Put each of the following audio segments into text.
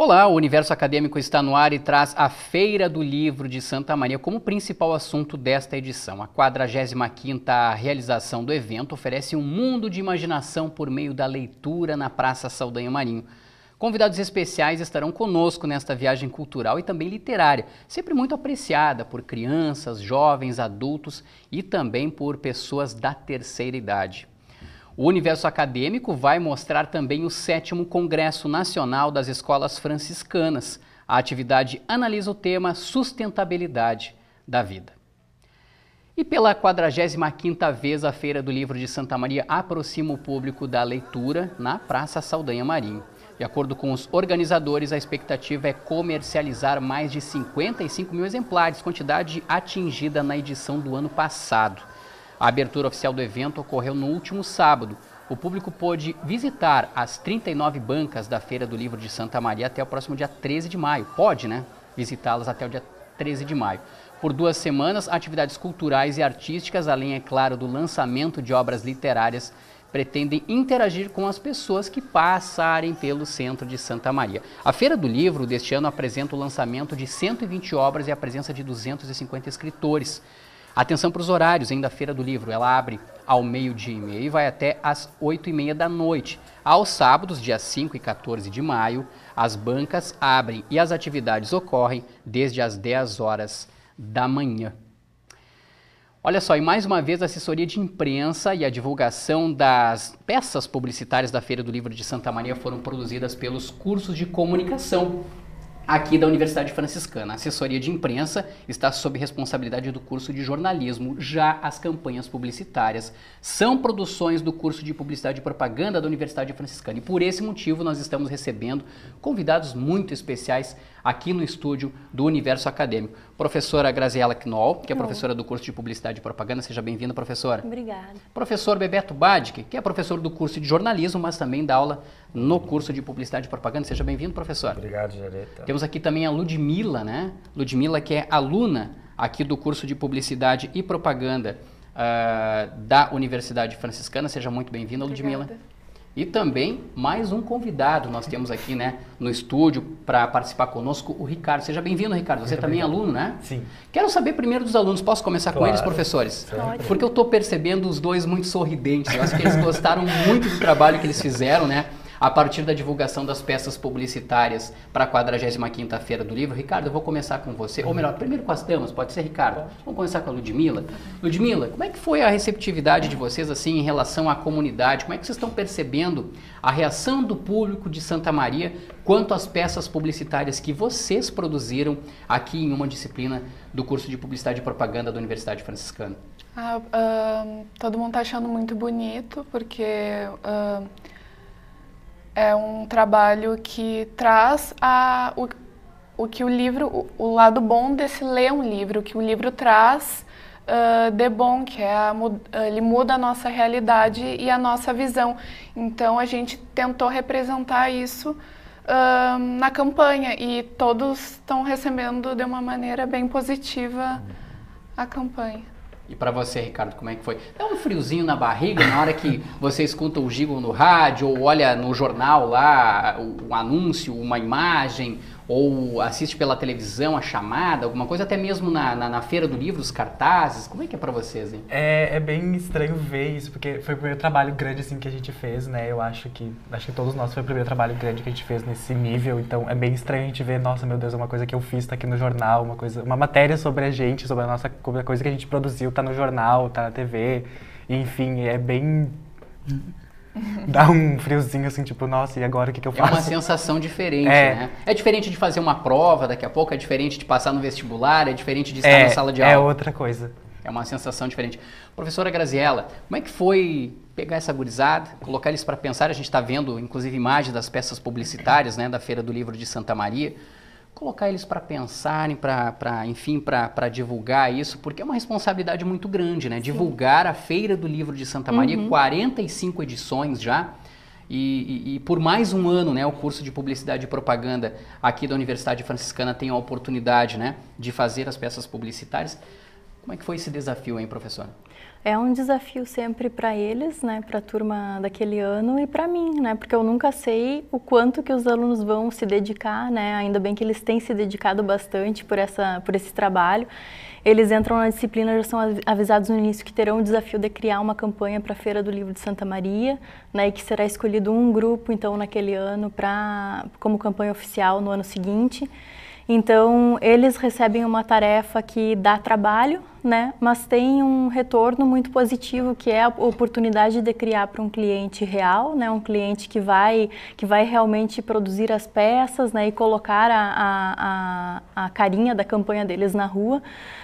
Olá, o Universo Acadêmico está no ar e traz a Feira do Livro de Santa Maria como principal assunto desta edição. A 45ª realização do evento oferece um mundo de imaginação por meio da leitura na Praça Saldanha Marinho. Convidados especiais estarão conosco nesta viagem cultural e também literária, sempre muito apreciada por crianças, jovens, adultos e também por pessoas da terceira idade. O universo acadêmico vai mostrar também o 7 Congresso Nacional das Escolas Franciscanas. A atividade analisa o tema sustentabilidade da vida. E pela 45ª vez a Feira do Livro de Santa Maria aproxima o público da leitura na Praça Saldanha Marinho. De acordo com os organizadores, a expectativa é comercializar mais de 55 mil exemplares, quantidade atingida na edição do ano passado. A abertura oficial do evento ocorreu no último sábado. O público pôde visitar as 39 bancas da Feira do Livro de Santa Maria até o próximo dia 13 de maio. Pode, né? Visitá-las até o dia 13 de maio. Por duas semanas, atividades culturais e artísticas, além, é claro, do lançamento de obras literárias, pretendem interagir com as pessoas que passarem pelo centro de Santa Maria. A Feira do Livro deste ano apresenta o lançamento de 120 obras e a presença de 250 escritores. Atenção para os horários ainda a Feira do Livro. Ela abre ao meio-dia e meio e vai até às oito e meia da noite. Aos sábados, dia 5 e 14 de maio, as bancas abrem e as atividades ocorrem desde as 10 horas da manhã. Olha só, e mais uma vez a assessoria de imprensa e a divulgação das peças publicitárias da Feira do Livro de Santa Maria foram produzidas pelos cursos de comunicação aqui da Universidade Franciscana. A assessoria de imprensa está sob responsabilidade do curso de jornalismo, já as campanhas publicitárias são produções do curso de publicidade e propaganda da Universidade Franciscana. E por esse motivo nós estamos recebendo convidados muito especiais aqui no estúdio do Universo Acadêmico. Professora Graziela Knoll, que é professora do curso de Publicidade e Propaganda. Seja bem-vinda, professora. Obrigada. Professor Bebeto Badic, que é professor do curso de jornalismo, mas também dá aula no curso de Publicidade e Propaganda. Seja bem-vindo, professor. Obrigado, Jareta. Temos aqui também a Ludmila, né? Ludmila, que é aluna aqui do curso de Publicidade e Propaganda uh, da Universidade Franciscana. Seja muito bem-vinda, Ludmila. E também mais um convidado nós temos aqui, né, no estúdio para participar conosco, o Ricardo. Seja bem-vindo, Ricardo. Você Muito também é aluno, né? Sim. Quero saber primeiro dos alunos. Posso começar claro. com eles, professores? Pode. Porque eu estou percebendo os dois muito sorridentes. Eu acho que eles gostaram muito do trabalho que eles fizeram, né? a partir da divulgação das peças publicitárias para a 45 feira do livro. Ricardo, eu vou começar com você, ou melhor, primeiro com as damas, pode ser, Ricardo? Vamos começar com a Ludmilla. Ludmilla, como é que foi a receptividade de vocês assim em relação à comunidade? Como é que vocês estão percebendo a reação do público de Santa Maria quanto às peças publicitárias que vocês produziram aqui em uma disciplina do curso de Publicidade e Propaganda da Universidade Franciscana? Ah, uh, todo mundo está achando muito bonito, porque uh, é um trabalho que traz a, o, o que o livro, o, o lado bom desse ler um livro, o que o livro traz uh, de bom, que é a, ele muda a nossa realidade e a nossa visão. Então a gente tentou representar isso uh, na campanha e todos estão recebendo de uma maneira bem positiva a campanha. E para você, Ricardo, como é que foi? Dá um friozinho na barriga na hora que você escuta o Gigo no rádio ou olha no jornal lá um anúncio, uma imagem, ou assiste pela televisão a chamada, alguma coisa, até mesmo na, na, na feira do livro, os cartazes? Como é que é para vocês, hein? É, é bem estranho ver isso, porque foi o primeiro trabalho grande assim que a gente fez, né? Eu acho que acho que todos nós foi o primeiro trabalho grande que a gente fez nesse nível, então é bem estranho a gente ver, nossa, meu Deus, é uma coisa que eu fiz tá aqui no jornal, uma coisa, uma matéria sobre a gente, sobre a nossa coisa que a gente produziu, tá no jornal, tá na TV. Enfim, é bem dá um friozinho assim, tipo, nossa, e agora o que, que eu faço? É uma sensação diferente, é. né? É diferente de fazer uma prova daqui a pouco, é diferente de passar no vestibular, é diferente de estar é, na sala de é aula. É outra coisa. É uma sensação diferente. Professora Graziella, como é que foi pegar essa gurizada, colocar eles para pensar? A gente está vendo, inclusive, imagens das peças publicitárias né, da Feira do Livro de Santa Maria colocar eles para pensarem, para, enfim, para divulgar isso, porque é uma responsabilidade muito grande, né? Sim. Divulgar a Feira do Livro de Santa Maria, uhum. 45 edições já. E, e, e, por mais um ano, né, o curso de Publicidade e Propaganda aqui da Universidade Franciscana tem a oportunidade, né, de fazer as peças publicitárias. Como é que foi esse desafio, hein, professora? é um desafio sempre para eles, né, para a turma daquele ano e para mim, né, porque eu nunca sei o quanto que os alunos vão se dedicar, né, ainda bem que eles têm se dedicado bastante por, essa, por esse trabalho. Eles entram na disciplina, já são avisados no início que terão o desafio de criar uma campanha para a Feira do Livro de Santa Maria, né, e que será escolhido um grupo, então, naquele ano, para como campanha oficial no ano seguinte. Então, eles recebem uma tarefa que dá trabalho, né? Mas tem um retorno muito positivo que é a oportunidade de criar para um cliente real, né? Um cliente que vai que vai realmente produzir as peças, né? E colocar a, a, a carinha da campanha deles na rua,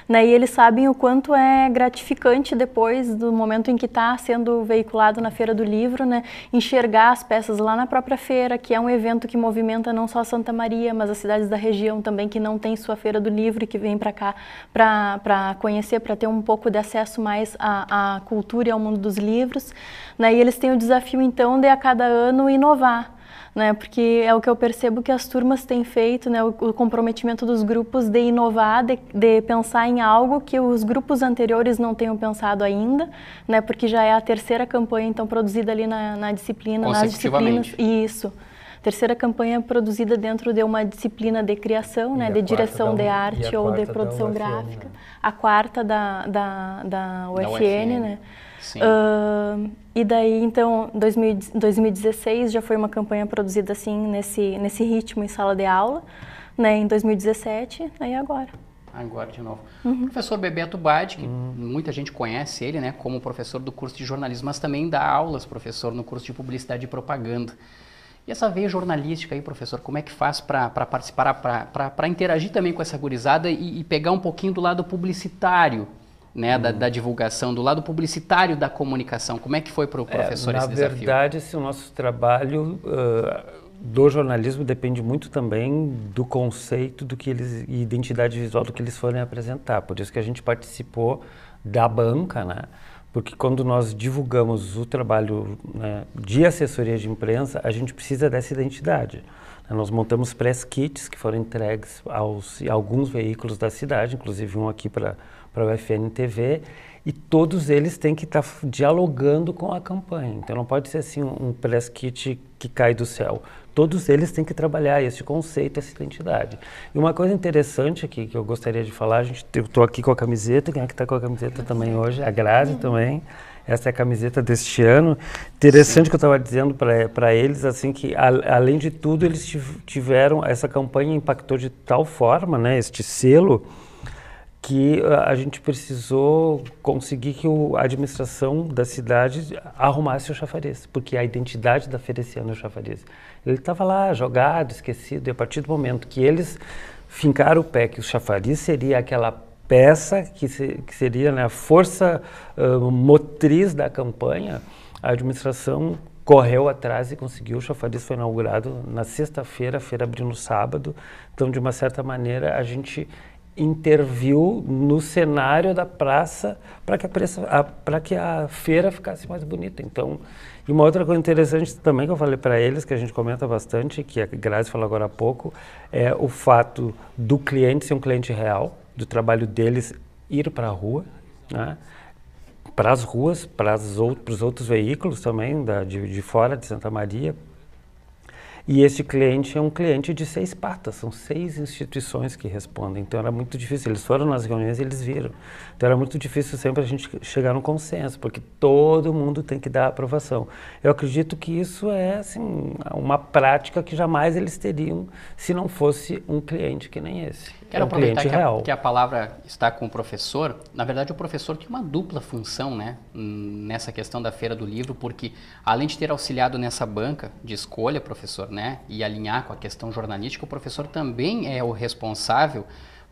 né? E eles sabem o quanto é gratificante depois do momento em que está sendo veiculado na feira do livro, né? Enxergar as peças lá na própria feira, que é um evento que movimenta não só Santa Maria, mas as cidades da região também que não tem sua feira do livro e que vem para cá para conhecer conhecer, para ter um pouco de acesso mais à, à cultura e ao mundo dos livros. Né? E eles têm o desafio, então, de a cada ano inovar. Né, porque é o que eu percebo que as turmas têm feito, né, o, o, comprometimento dos grupos de inovar, de, de, pensar em algo que os grupos anteriores não tenham pensado ainda, né, Porque já é a terceira campanha então produzida ali na, na disciplina, nas disciplinas. Isso terceira campanha produzida dentro de uma disciplina de criação, né, de direção um, de arte ou de produção UFN, né? gráfica. Né? A quarta da, da, da UFN, da UFN. né? Sim. Uh, e daí, então, 2016 já foi uma campanha produzida assim, nesse, nesse ritmo em sala de aula, né, em 2017, aí né? agora. Agora de novo. Uhum. O professor Bebeto Bade, que uhum. muita gente conhece ele, né, como professor do curso de jornalismo, mas também dá aulas, professor, no curso de publicidade e propaganda. E essa veia jornalística aí, professor, como é que faz para participar, para interagir também com essa gurizada e, e, pegar um pouquinho do lado publicitário, né, uhum. da, da, divulgação, do lado publicitário da comunicação? Como é que foi para o é, professor é, esse desafio? Na verdade, esse nosso trabalho uh, do jornalismo depende muito também do conceito do que eles, e identidade visual do que eles forem apresentar. Por isso que a gente participou da banca, né? porque quando nós divulgamos o trabalho né, de assessoria de imprensa, a gente precisa dessa identidade. Né? Nós montamos press kits que foram entregues aos, a alguns veículos da cidade, inclusive um aqui para o UFN TV, e todos eles têm que estar tá dialogando com a campanha. Então não pode ser assim um press kit que cai do céu todos eles têm que trabalhar esse conceito, essa identidade. E uma coisa interessante aqui que eu gostaria de falar, a gente, eu estou aqui com a camiseta, quem é que está com a camiseta tá também hoje? A Grazi uhum. também. Essa é a camiseta deste ano. Interessante Sim. que eu estava dizendo para eles, assim, que a, além de tudo, eles tiveram, essa campanha impactou de tal forma, né, este selo, que a gente precisou conseguir que o, a administração da cidade arrumasse o chafariz, porque a identidade da Fereciana é o chafariz. Ele estava lá jogado, esquecido, e a partir do momento que eles fincaram o pé que o chafariz seria aquela peça que, se, que seria né, a força uh, motriz da campanha, a administração correu atrás e conseguiu. O chafariz foi inaugurado na sexta-feira, a feira abriu no sábado. Então, de uma certa maneira, a gente interviu no cenário da praça para que a, praça, a, que a feira ficasse mais bonita. Então, e uma outra coisa interessante também que eu falei para eles, que a gente comenta bastante, que a Grazi falou agora há pouco, é o fato do cliente ser um cliente real, do trabalho deles ir para a rua, né? para as ruas, para os outros veículos também da, de, de fora de Santa Maria, e esse cliente é um cliente de seis patas, são seis instituições que respondem. Então era muito difícil. Eles foram nas reuniões e eles viram. Então era muito difícil sempre a gente chegar num consenso, porque todo mundo tem que dar aprovação. Eu acredito que isso é assim, uma prática que jamais eles teriam se não fosse um cliente que nem esse. Quero é um aproveitar que a, que a, palavra está com o professor. Na verdade, o professor tem é uma dupla função né, nessa questão da Feira do Livro, porque além de ter auxiliado nessa banca de escolha, professor, né, e alinhar com a questão jornalística, o professor também é o responsável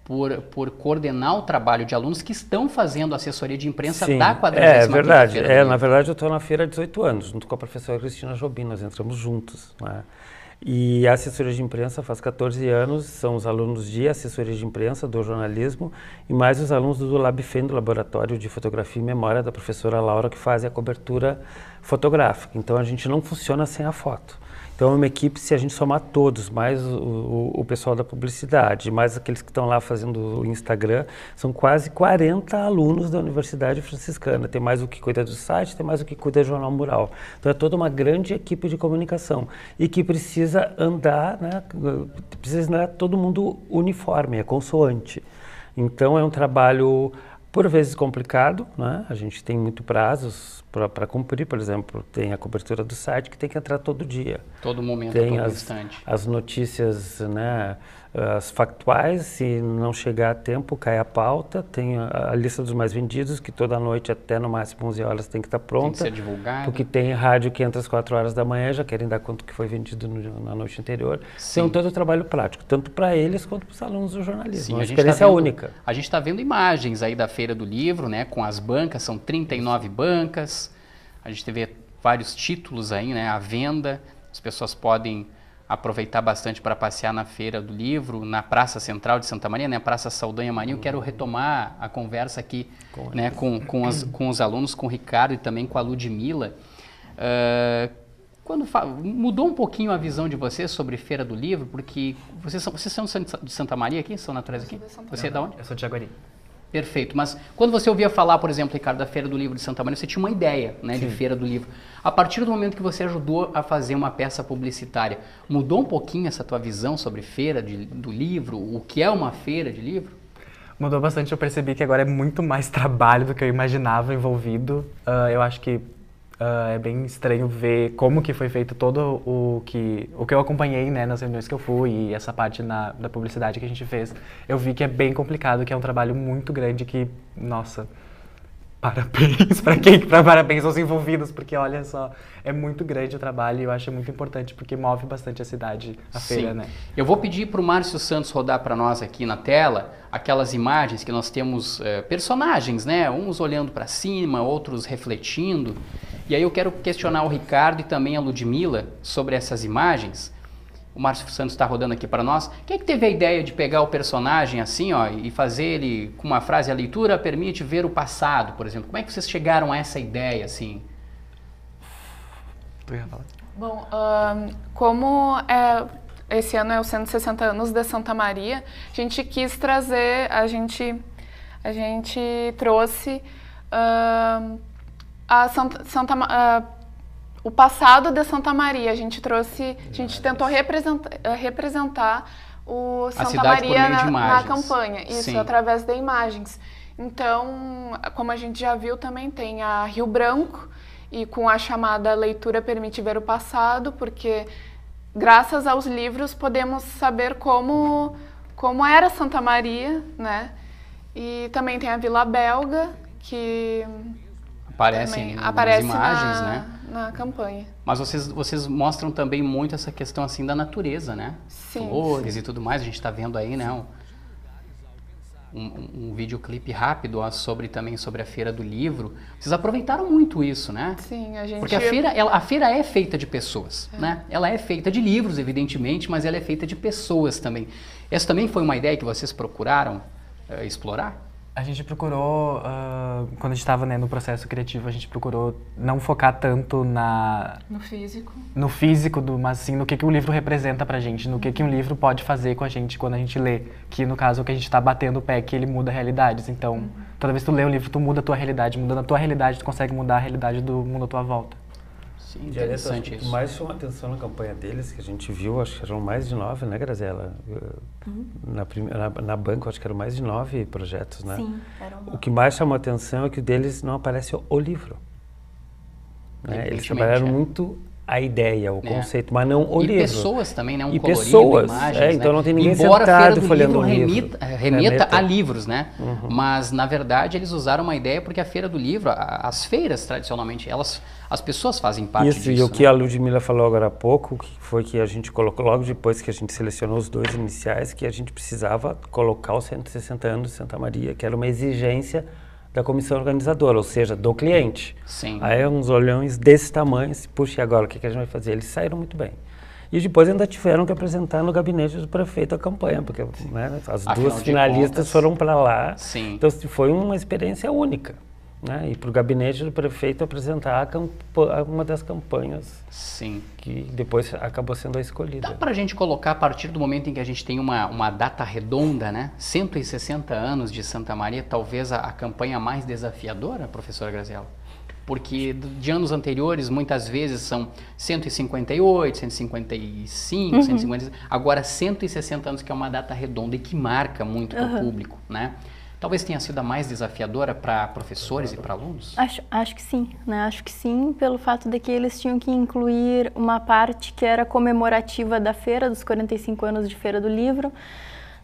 por, por coordenar o trabalho de alunos que estão fazendo assessoria de imprensa Sim, da quadrilha. É verdade. É, na verdade, eu estou na feira há 18 anos, junto com a professora Cristina Jobim, nós entramos juntos. Né? E a assessoria de imprensa faz 14 anos, são os alunos de assessoria de imprensa, do jornalismo, e mais os alunos do LabFem, do Laboratório de Fotografia e Memória da professora Laura, que fazem a cobertura fotográfica. Então a gente não funciona sem a foto. Então, é uma equipe, se a gente somar todos, mais o, o pessoal da publicidade, mais aqueles que estão lá fazendo o Instagram, são quase 40 alunos da Universidade Franciscana. Tem mais o que cuida do site, tem mais o que cuida do Jornal Mural. Então, é toda uma grande equipe de comunicação e que precisa andar, né, precisa andar todo mundo uniforme, é consoante. Então, é um trabalho por vezes complicado, né? a gente tem muito prazos para cumprir, por exemplo, tem a cobertura do site que tem que entrar todo dia. Todo momento, tem todo as, instante. As notícias, né? as factuais, se não chegar a tempo, cai a pauta, tem a, a, lista dos mais vendidos, que toda noite até no máximo 11 horas tem que estar tá pronta. Tem que ser divulgado. Porque tem rádio que entra às 4 horas da manhã, já querem dar conta que foi vendido no, na noite anterior. Então, Sim. Então, todo o trabalho prático, tanto para eles quanto para os alunos do jornalismo. Sim, uma a tá experiência tá vendo, única. A gente está vendo imagens aí da Feira do Livro, né, com as bancas, são 39 bancas, a gente teve vários títulos aí, né, à venda, as pessoas podem aproveitar bastante para passear na Feira do Livro, na Praça Central de Santa Maria, né, Praça Saldanha Marinho. Quero retomar a conversa aqui com, né, com, com, as, com os alunos, com o Ricardo e também com a Ludmilla. Uh, quando mudou um pouquinho a visão de vocês sobre Feira do Livro, porque vocês são, vocês são de Santa Maria aqui? São naturais aqui? Você é da onde? Eu sou de Jaguari. Perfeito. Mas quando você ouvia falar, por exemplo, Ricardo, da Feira do Livro de Santa Maria, você tinha uma ideia né, de Feira do Livro. A partir do momento que você ajudou a fazer uma peça publicitária, mudou um pouquinho essa tua visão sobre feira de, do livro? O que é uma feira de livro? Mudou bastante. Eu percebi que agora é muito mais trabalho do que eu imaginava envolvido. Uh, eu acho que Uh, é bem estranho ver como que foi feito todo o que o que eu acompanhei né nas reuniões que eu fui e essa parte na, da publicidade que a gente fez eu vi que é bem complicado que é um trabalho muito grande que nossa parabéns para quem para parabéns aos envolvidos porque olha só é muito grande o trabalho e eu acho muito importante porque move bastante a cidade a Sim. feira né eu vou pedir para o Márcio Santos rodar para nós aqui na tela aquelas imagens que nós temos eh, personagens né uns olhando para cima outros refletindo e aí eu quero questionar o Ricardo e também a Ludmilla sobre essas imagens. O Márcio Santos está rodando aqui para nós. Quem é que teve a ideia de pegar o personagem assim, ó, e fazer ele com uma frase a leitura permite ver o passado, por exemplo? Como é que vocês chegaram a essa ideia assim? Bom, um, como é, esse ano é os 160 anos de Santa Maria, a gente quis trazer, a gente, a gente trouxe um, a Santa, Santa o passado de Santa Maria. A gente trouxe, a é, gente é tentou representar, eh, representar o Santa Maria na, na, campanha, isso Sim. através de imagens. Então, como a gente já viu, também tem a Rio Branco e com a chamada leitura permite ver o passado, porque graças aos livros podemos saber como como era Santa Maria, né? E também tem a Vila Belga que aparecem nas aparece imagens, na, né? Na campanha. Mas vocês, vocês mostram também muito essa questão assim da natureza, né? Sim. Flores sim. e tudo mais. A gente está vendo aí, né? Um, um, um videoclipe rápido ó, sobre também sobre a feira do livro. Vocês aproveitaram muito isso, né? Sim, a gente. Porque a feira, ela, a feira é feita de pessoas, é. né? Ela é feita de livros, evidentemente, mas ela é feita de pessoas também. Essa também foi uma ideia que vocês procuraram uh, explorar? A gente procurou, uh, quando a gente estava né, no processo criativo, a gente procurou não focar tanto na... No físico. No físico, do, mas sim no que, que o livro representa pra gente, no que, que um livro pode fazer com a gente quando a gente lê. Que, no caso, o que a gente está batendo o pé, que ele muda realidades. Então, uhum. toda vez que tu lê um livro, tu muda a tua realidade. Mudando a tua realidade, tu consegue mudar a realidade do mundo à tua volta. Sim, interessante isso. mais chamou atenção na campanha deles, que a gente viu, acho que eram mais de nove, né, Grazela? Uhum. Na, primeira, na, na banca, acho que eram mais de nove projetos, né? Sim, eram O que mais chamou atenção é que o deles não aparece o, o livro. Né? É, Eles trabalharam é. muito a ideia, o é. conceito, mas não o e livro. E pessoas também, né? Um e colorido, pessoas, é, imagens, é, então né? não tem ninguém Embora sentado a feira do livro. Remeta, é a livros, né? Uhum. Mas, na verdade, eles usaram uma ideia porque a Feira do Livro, a, as feiras, tradicionalmente, elas, as pessoas fazem parte Isso, disso. Isso, e o né? que a Ludmilla falou agora há pouco, que foi que a gente colocou, logo depois que a gente selecionou os dois iniciais, que a gente precisava colocar os 160 anos de Santa Maria, que era uma exigência da comissão organizadora, ou seja, do cliente. Sim. Aí é uns olhões desse tamanho, se puxa, e agora o que, que a gente vai fazer? Eles saíram muito bem. E depois ainda tiveram que apresentar no gabinete do prefeito a campanha, porque né, as Afinal duas finalistas contas, foram para lá. Sim. Então foi uma experiência única né, e para o gabinete do prefeito apresentar uma das campanhas Sim. que depois acabou sendo a escolhida. Dá para a gente colocar, a partir do momento em que a gente tem uma, uma data redonda, né, 160 anos de Santa Maria, talvez a, a campanha mais desafiadora, professora Graziella? porque de anos anteriores muitas vezes são 158, 155, uhum. 156, agora 160 anos que é uma data redonda e que marca muito uhum. para o público, né? talvez tenha sido a mais desafiadora para professores e para alunos? Acho, acho que sim, né? Acho que sim, pelo fato de que eles tinham que incluir uma parte que era comemorativa da feira, dos 45 anos de Feira do Livro,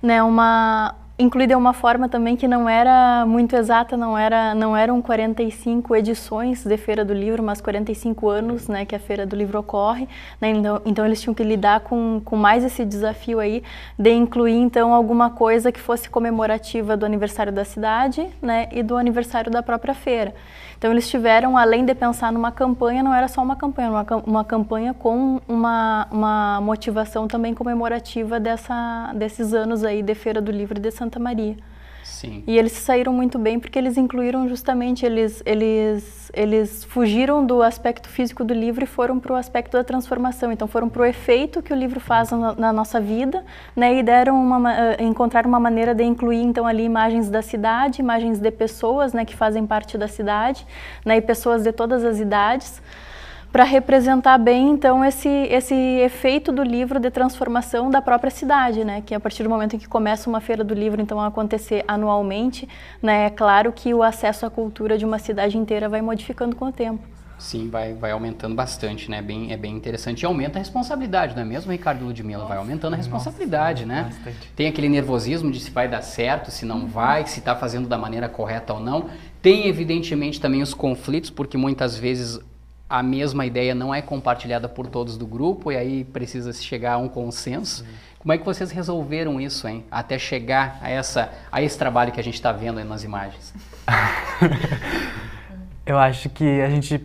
né? Uma, incluída de uma forma também que não era muito exata, não era, não eram 45 edições de Feira do Livro, mas 45 anos, né, que a Feira do Livro ocorre, né, então, então eles tinham que lidar com, com mais esse desafio aí de incluir então alguma coisa que fosse comemorativa do aniversário da cidade, né, e do aniversário da própria feira. Então eles tiveram, além de pensar numa campanha, não era só uma campanha, uma, uma campanha com uma, uma motivação também comemorativa dessa, desses anos aí de Feira do Livro de Santa Maria. Sim. E eles saíram muito bem porque eles incluíram justamente, eles, eles, eles fugiram do aspecto físico do livro e foram para o aspecto da transformação. Então foram para o efeito que o livro faz na, na, nossa vida, né? E deram uma, eh, encontraram uma maneira de incluir então ali imagens da cidade, imagens de pessoas, né? Que fazem parte da cidade, né? E pessoas de todas as idades para representar bem então esse esse efeito do livro de transformação da própria cidade, né? Que é a partir do momento em que começa uma feira do livro então a acontecer anualmente, né? É claro que o acesso à cultura de uma cidade inteira vai modificando com o tempo. Sim, vai, vai aumentando bastante, né? Bem, é bem interessante. E aumenta a responsabilidade, não é mesmo, Ricardo Ludmilla? Vai aumentando a responsabilidade, nossa, né? Bastante. Tem aquele nervosismo de se vai dar certo, se não vai, se está fazendo da maneira correta ou não. Tem, evidentemente, também os conflitos, porque muitas vezes a mesma ideia não é compartilhada por todos do grupo e aí precisa se chegar a um consenso. Uhum. Como é que vocês resolveram isso, hein? Até chegar a essa a esse trabalho que a gente está vendo aí nas imagens. Eu acho que a gente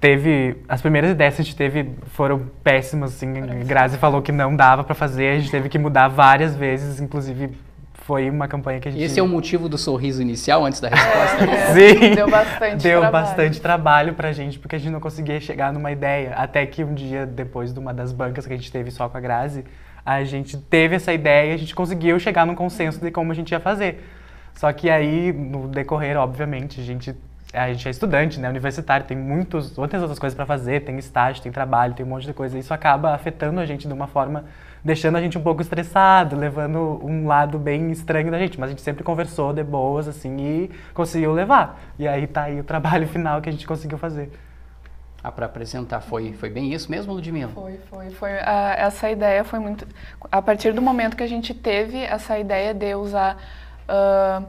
teve as primeiras ideias que a gente teve foram péssimas assim Parece. Grazi falou que não dava para fazer a gente teve que mudar várias vezes inclusive foi uma campanha que a gente... E esse é o motivo do sorriso inicial antes da resposta? Sim. Deu bastante Deu trabalho. bastante trabalho pra gente, porque a gente não conseguia chegar numa ideia. Até que um dia, depois de uma das bancas que a gente teve só com a Grazi, a gente teve essa ideia e a gente conseguiu chegar num consenso de como a gente ia fazer. Só que aí, no decorrer, obviamente, a gente, a gente é estudante, né, universitário, tem muitos, muitas outras coisas para fazer, tem estágio, tem trabalho, tem um monte de coisa. E isso acaba afetando a gente de uma forma deixando a gente um pouco estressado, levando um lado bem estranho da gente. Mas a gente sempre conversou de boas, assim, e conseguiu levar. E aí tá aí o trabalho final que a gente conseguiu fazer. Ah, para apresentar, foi, foi bem isso mesmo, Ludmilla? Foi, foi, foi. Ah, essa ideia foi muito... A partir do momento que a gente teve essa ideia de usar... Uh,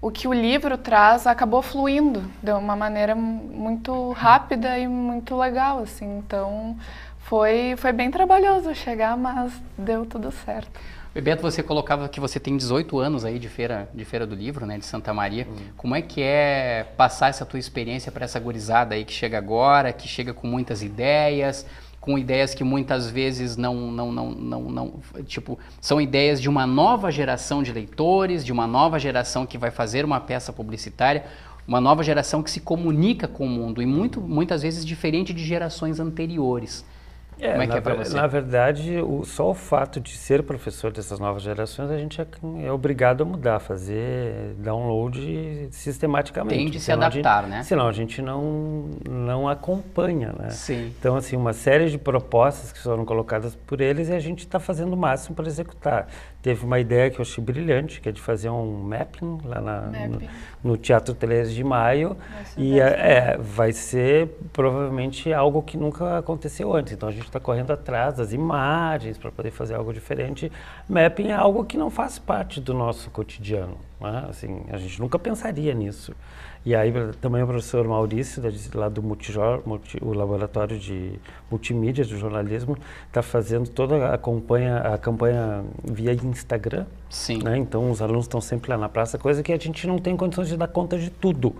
o que o livro traz acabou fluindo de uma maneira muito rápida e muito legal, assim. Então, foi, foi bem trabalhoso chegar, mas deu tudo certo. Bebeto, você colocava que você tem 18 anos aí de feira, de feira do livro, né, de Santa Maria. Uhum. Como é que é passar essa tua experiência para essa gurizada aí que chega agora, que chega com muitas ideias, com ideias que muitas vezes não, não, não, não, não, tipo, são ideias de uma nova geração de leitores, de uma nova geração que vai fazer uma peça publicitária, uma nova geração que se comunica com o mundo e muito, muitas vezes diferente de gerações anteriores. É, Como é que é para você? Na verdade, o, só o fato de ser professor dessas novas gerações, a gente é, é obrigado a mudar, fazer download sistematicamente. Tem de se então, adaptar, gente, né? Senão a gente não, não acompanha, né? Sim. Então, assim, uma série de propostas que foram colocadas por eles e a gente está fazendo o máximo para executar. Teve uma ideia que eu achei brilhante, que é de fazer um mapping lá na, mapping. No, no, Teatro Teles de Maio. e é, é, vai ser provavelmente algo que nunca aconteceu antes. Então, a gente gente está correndo atrás das imagens para poder fazer algo diferente. Mapping é algo que não faz parte do nosso cotidiano. Né? Assim, a gente nunca pensaria nisso. E aí também o professor Maurício, lá do multi, o laboratório de multimídia de jornalismo, está fazendo toda a campanha, a campanha via Instagram. Sim. Né? Então os alunos estão sempre lá na praça, coisa que a gente não tem condições de dar conta de tudo.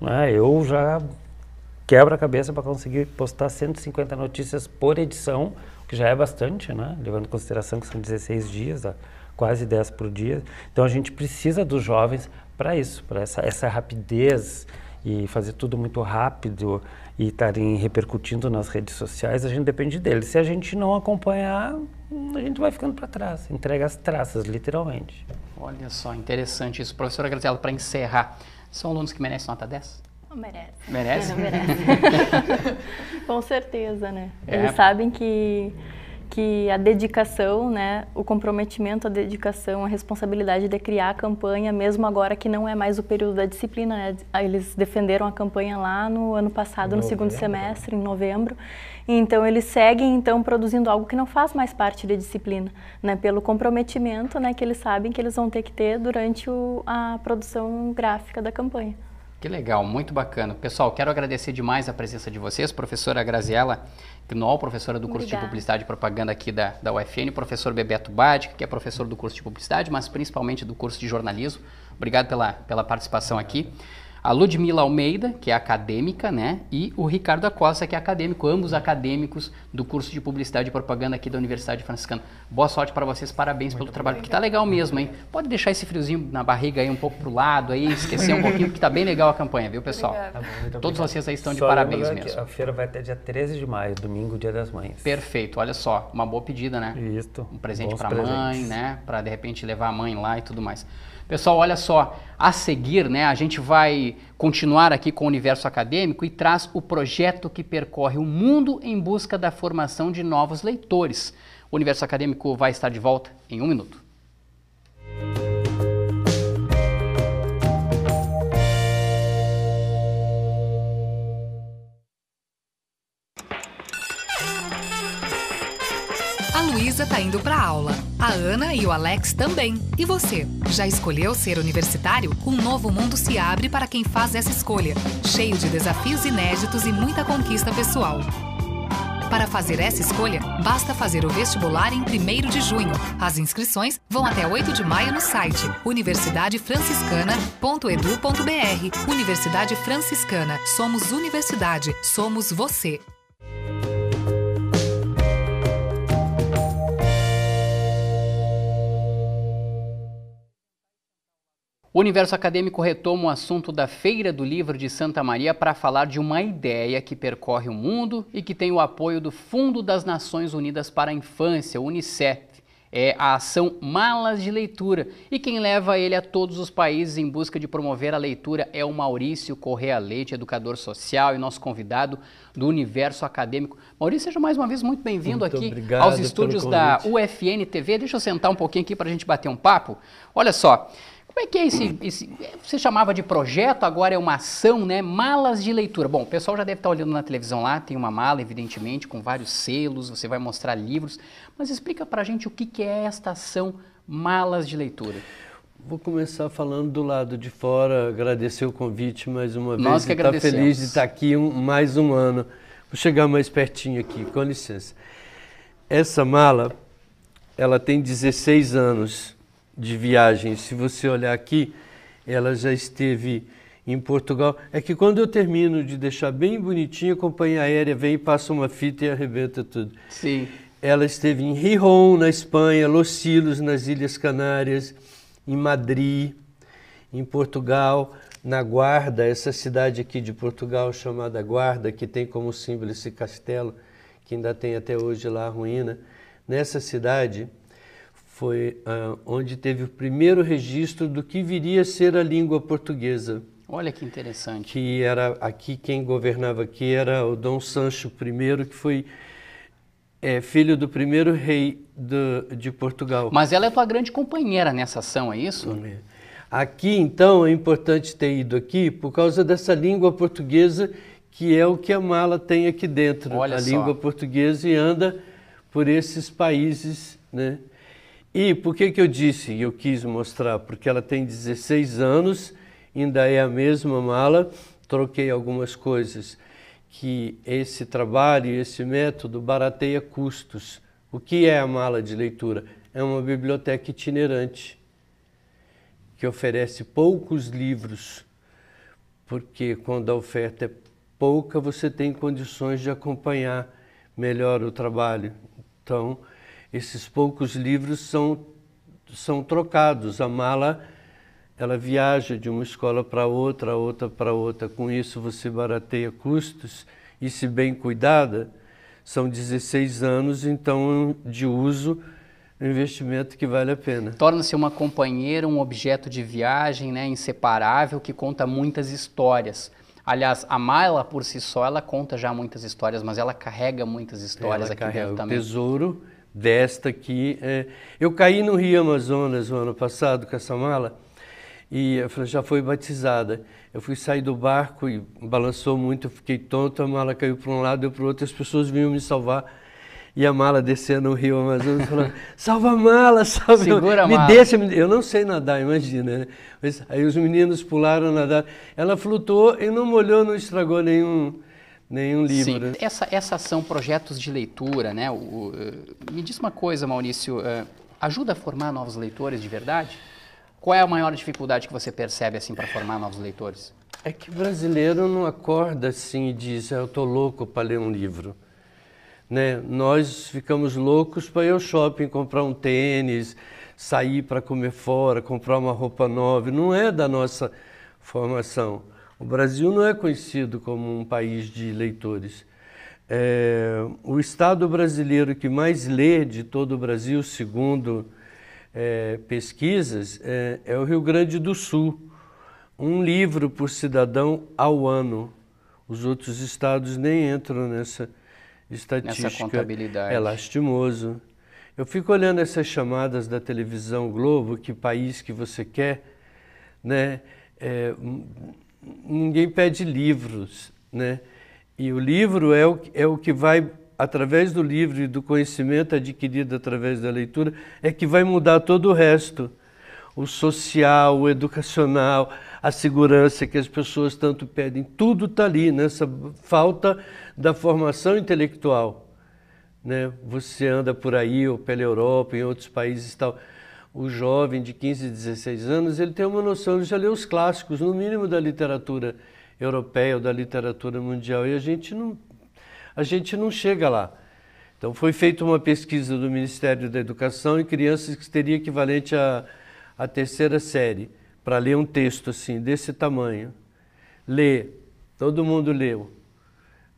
Né? Eu já quebra-cabeça para conseguir postar 150 notícias por edição, o que já é bastante, né? levando em consideração que são 16 dias, quase 10 por dia. Então a gente precisa dos jovens para isso, para essa, essa rapidez e fazer tudo muito rápido e estarem repercutindo nas redes sociais, a gente depende deles. Se a gente não acompanhar, a gente vai ficando para trás, entrega as traças, literalmente. Olha só, interessante isso. Professora Graziela, para encerrar, são alunos que merecem nota 10? Merece. Merece? Não, merece. Com certeza, né? É. Eles sabem que que a dedicação, né, o comprometimento, a dedicação, a responsabilidade de criar a campanha, mesmo agora que não é mais o período da disciplina, né? Ah, eles defenderam a campanha lá no ano passado, novembro. no segundo semestre, em novembro. Então eles seguem então produzindo algo que não faz mais parte da disciplina, né, pelo comprometimento, né, que eles sabem que eles vão ter que ter durante o, a produção gráfica da campanha. Que legal, muito bacana. Pessoal, quero agradecer demais a presença de vocês, professora Graziela Knoll, professora do curso Obrigada. de Publicidade e Propaganda aqui da, da UFN, professor Bebeto Badic, que é professor do curso de Publicidade, mas principalmente do curso de Jornalismo. Obrigado pela, pela participação aqui a Ludmila Almeida, que é acadêmica, né, e o Ricardo Acosta, que é acadêmico, ambos acadêmicos do curso de Publicidade e Propaganda aqui da Universidade Franciscana. Boa sorte para vocês, parabéns Muito pelo trabalho, que tá legal mesmo, hein? Pode deixar esse friozinho na barriga aí um pouco pro lado aí, esquecer um pouquinho, porque tá bem legal a campanha, viu, pessoal? Tá bom, Todos vocês aí estão só de parabéns mesmo. A feira vai até dia 13 de maio, domingo, dia das mães. Perfeito, olha só, uma boa pedida, né? Isso. Um presente para mãe, né? Para de repente levar a mãe lá e tudo mais. Pessoal, olha só, a seguir, né, a gente vai continuar aqui com o universo acadêmico e traz o projeto que percorre o mundo em busca da formação de novos leitores. O universo acadêmico vai estar de volta em um minuto. criança tá indo para aula. A Ana e o Alex também. E você? Já escolheu ser universitário? Um novo mundo se abre para quem faz essa escolha, cheio de desafios inéditos e muita conquista pessoal. Para fazer essa escolha, basta fazer o vestibular em 1 de junho. As inscrições vão até 8 de maio no site universidadefranciscana.edu.br. Universidade Franciscana. Somos universidade, somos você. O Universo Acadêmico retoma o assunto da Feira do Livro de Santa Maria para falar de uma ideia que percorre o mundo e que tem o apoio do Fundo das Nações Unidas para a Infância, UNICEF. É a ação Malas de Leitura e quem leva ele a todos os países em busca de promover a leitura é o Maurício Correa Leite, educador social e nosso convidado do Universo Acadêmico. Maurício, seja mais uma vez muito bem-vindo aqui aos estúdios da UFN TV. Deixa eu sentar um pouquinho aqui para a gente bater um papo. Olha só, como é que é esse, esse, Você chamava de projeto, agora é uma ação, né? Malas de leitura. Bom, o pessoal já deve estar olhando na televisão lá, tem uma mala, evidentemente, com vários selos, você vai mostrar livros. Mas explica pra gente o que, que é esta ação Malas de Leitura. Vou começar falando do lado de fora, agradecer o convite mais uma vez. Nós que tá feliz de estar tá aqui um, mais um ano. Vou chegar mais pertinho aqui, com licença. Essa mala, ela tem 16 anos de viagens. Se você olhar aqui, ela já esteve em Portugal. É que quando eu termino de deixar bem bonitinho, a companhia aérea vem e passa uma fita e arrebenta tudo. Sim. Ela esteve em Rijon, na Espanha, Los Silos, nas Ilhas Canárias, em Madrid, em Portugal, na Guarda, essa cidade aqui de Portugal chamada Guarda, que tem como símbolo esse castelo, que ainda tem até hoje lá a ruína. Nessa cidade, foi ah, onde teve o primeiro registro do que viria a ser a língua portuguesa. Olha que interessante. Que era aqui quem governava aqui era o Dom Sancho I, que foi é, filho do primeiro rei do, de Portugal. Mas ela é tua grande companheira nessa ação, é isso? Aqui, então, é importante ter ido aqui por causa dessa língua portuguesa que é o que a mala tem aqui dentro. Olha a só. língua portuguesa e anda por esses países, né? E por que, que eu disse, e eu quis mostrar? Porque ela tem 16 anos, ainda é a mesma mala, troquei algumas coisas. Que esse trabalho, esse método barateia custos. O que é a mala de leitura? É uma biblioteca itinerante que oferece poucos livros, porque quando a oferta é pouca, você tem condições de acompanhar melhor o trabalho. Então, esses poucos livros são, são trocados. A mala ela viaja de uma escola para outra, outra para outra. Com isso você barateia custos e se bem cuidada, são 16 anos então de uso, um investimento que vale a pena. Torna-se uma companheira, um objeto de viagem, né, inseparável que conta muitas histórias. Aliás, a mala por si só ela conta já muitas histórias, mas ela carrega muitas histórias ela aqui carrega dentro também. O tesouro desta aqui. É. Eu caí no Rio Amazonas o ano passado, com essa mala e já foi batizada. Eu fui sair do barco e balançou muito, eu fiquei tonto, a mala caiu para um lado e para o outro, as pessoas vinham me salvar. E a mala descendo o rio Amazonas falando, salva a mala, salva Segura a mala. Me deixa, me... eu não sei nadar, imagina. Né? Mas, aí os meninos pularam nadar. Ela flutuou e não molhou, não estragou nenhum, nenhum livro. Sim. Essa, essa ação, projetos de leitura, né? O, o, me diz uma coisa, Maurício, uh, ajuda a formar novos leitores de verdade? Qual é a maior dificuldade que você percebe assim para formar novos leitores? É que o brasileiro não acorda assim e diz, ah, eu tô louco para ler um livro. Né? Nós ficamos loucos para ir ao shopping comprar um tênis, sair para comer fora, comprar uma roupa nova. Não é da nossa formação. O Brasil não é conhecido como um país de leitores. É, o Estado brasileiro que mais lê de todo o Brasil, segundo é, pesquisas, é, é o Rio Grande do Sul. Um livro por cidadão ao ano. Os outros estados nem entram nessa estatística. Nessa contabilidade. É lastimoso. Eu fico olhando essas chamadas da televisão Globo, que país que você quer, né? É, ninguém pede livros, né? E o livro é o, é o que vai, através do livro e do conhecimento adquirido através da leitura, é que vai mudar todo o resto. O social, o educacional, a segurança que as pessoas tanto pedem, tudo está ali nessa falta da formação intelectual. Né? Você anda por aí, ou pela Europa, em outros países e tal o jovem de 15, 16 anos, ele tem uma noção, ele já leu os clássicos, no mínimo da literatura europeia ou da literatura mundial, e a gente não, a gente não chega lá. Então foi feita uma pesquisa do Ministério da Educação em crianças que teria equivalente à, à terceira série, para ler um texto assim, desse tamanho. Lê, todo mundo leu.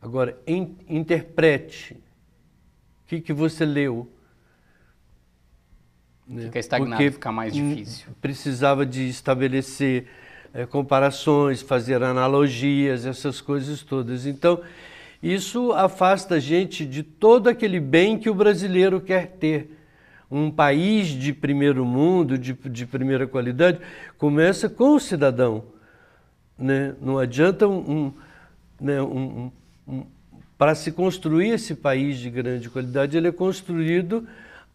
Agora, in, interprete. O que, que você leu? Né? Fica estagnado, porque fica mais hum, difícil. Precisava de estabelecer é, comparações, fazer analogias, essas coisas todas. Então, isso afasta a gente de todo aquele bem que o brasileiro quer ter. Um país de primeiro mundo, de, de primeira qualidade, começa com o cidadão. Né? Não adianta um, um, né, um, um para se construir esse país de grande qualidade, ele é construído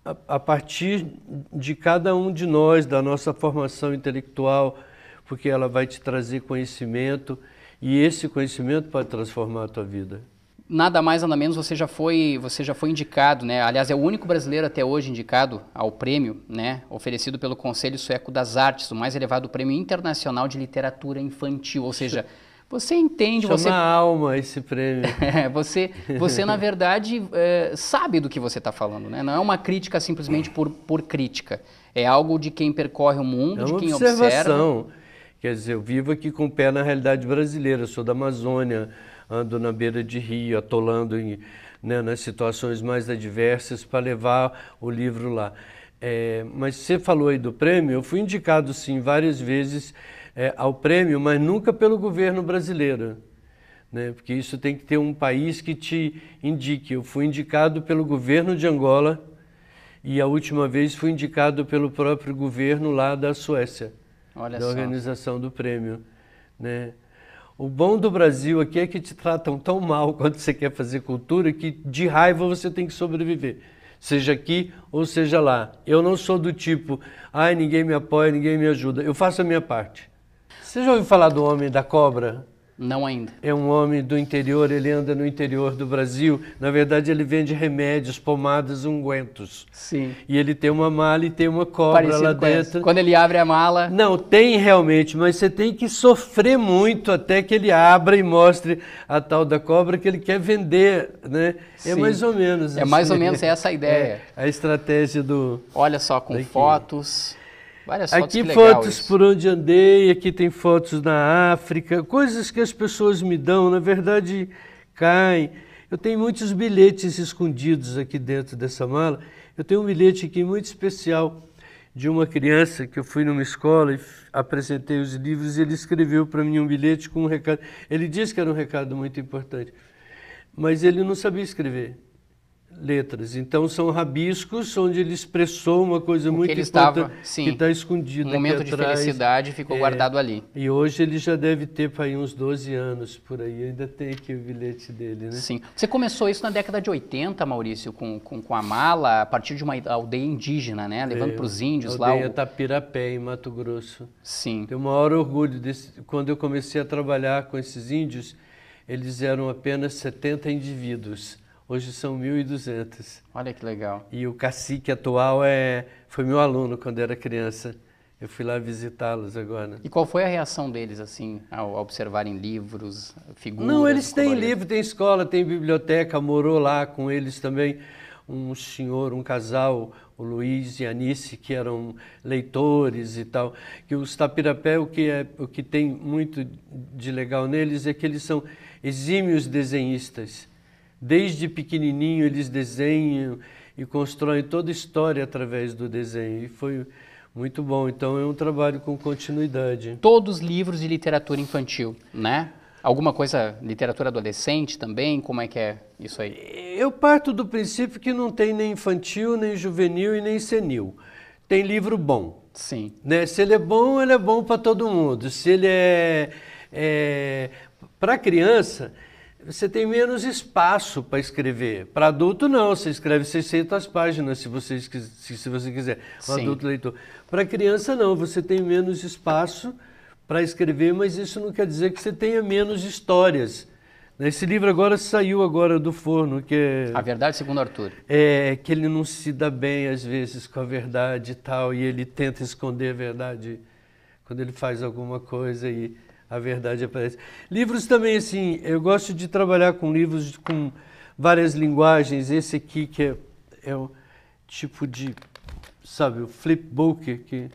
a, a partir de cada um de nós, da nossa formação intelectual, porque ela vai te trazer conhecimento e esse conhecimento pode transformar a tua vida nada mais nada menos você já foi você já foi indicado né aliás é o único brasileiro até hoje indicado ao prêmio né oferecido pelo Conselho Sueco das Artes o mais elevado prêmio internacional de literatura infantil ou seja você entende, Chama você. a alma esse prêmio. É, você, você na verdade, é, sabe do que você está falando, né? Não é uma crítica simplesmente por, por crítica. É algo de quem percorre o mundo, é de quem observação. observa. Quer dizer, eu vivo aqui com o pé na realidade brasileira, eu sou da Amazônia, ando na beira de rio, atolando em, né, nas situações mais adversas para levar o livro lá. É, mas você falou aí do prêmio, eu fui indicado sim várias vezes é, ao prêmio, mas nunca pelo governo brasileiro. Né? Porque isso tem que ter um país que te indique. Eu fui indicado pelo governo de Angola e a última vez fui indicado pelo próprio governo lá da Suécia, Olha da só. organização do prêmio. Né? O bom do Brasil aqui é que te tratam tão mal quando você quer fazer cultura que de raiva você tem que sobreviver, seja aqui ou seja lá. Eu não sou do tipo, ai, ninguém me apoia, ninguém me ajuda. Eu faço a minha parte. Você já ouviu falar do Homem da Cobra? Não ainda. É um homem do interior, ele anda no interior do Brasil. Na verdade, ele vende remédios, pomadas, ungüentos. Sim. E ele tem uma mala e tem uma cobra Parecido lá dentro. Essa. Quando ele abre a mala. Não, tem realmente, mas você tem que sofrer muito até que ele abra e mostre a tal da cobra que ele quer vender, né? É Sim. É mais ou menos. É assim. mais ou assim. menos essa a é ideia. É a estratégia do. Olha só, com Daqui. fotos Várias aqui fotos, por onde andei, aqui tem fotos na África, coisas que as pessoas me dão, na verdade caem. Eu tenho muitos bilhetes escondidos aqui dentro dessa mala. Eu tenho um bilhete aqui muito especial de uma criança que eu fui numa escola e apresentei os livros e ele escreveu para mim um bilhete com um recado. Ele disse que era um recado muito importante, mas ele não sabia escrever letras. Então são rabiscos onde ele expressou uma coisa o muito que importante estava, sim, que está escondida. Um momento de atrás, felicidade ficou é, guardado ali. E hoje ele já deve ter para uns 12 anos por aí. ainda tem aqui o bilhete dele, né? Sim. Você começou isso na década de 80, Maurício, com, com, com a mala, a partir de uma aldeia indígena, né? Levando é, para os índios aldeia lá. Aldeia o... Tapirapé, em Mato Grosso. Sim. Tenho o maior orgulho desse. Quando eu comecei a trabalhar com esses índios, eles eram apenas 70 indivíduos. Hoje são 1.200. Olha que legal. E o cacique atual é, foi meu aluno quando era criança. Eu fui lá visitá-los agora. E qual foi a reação deles, assim, ao observarem livros, figuras? Não, eles têm livro, têm escola, têm biblioteca, morou lá com eles também um senhor, um casal, o Luiz e a Anice, que eram leitores e tal. Que os Tapirapé, o que, é, o que tem muito de legal neles é que eles são exímios desenhistas. Desde pequenininho eles desenham e constroem toda a história através do desenho. E foi muito bom. Então é um trabalho com continuidade. Todos livros de literatura infantil, né? Alguma coisa, literatura adolescente também? Como é que é isso aí? Eu parto do princípio que não tem nem infantil, nem juvenil e nem senil. Tem livro bom. Sim. Né? Se ele é bom, ele é bom para todo mundo. Se ele é, é para criança, você tem menos espaço para escrever. Para adulto, não. Você escreve 600 páginas, se você, se, se você quiser, um adulto leitor. Para criança, não. Você tem menos espaço para escrever, mas isso não quer dizer que você tenha menos histórias. Esse livro agora saiu agora do forno, que é... A Verdade Segundo Arthur. É, que ele não se dá bem, às vezes, com a verdade e tal, e ele tenta esconder a verdade quando ele faz alguma coisa e a verdade aparece. Livros também, assim, eu gosto de trabalhar com livros com várias linguagens. Esse aqui que é, é o tipo de, sabe, o flipbook, que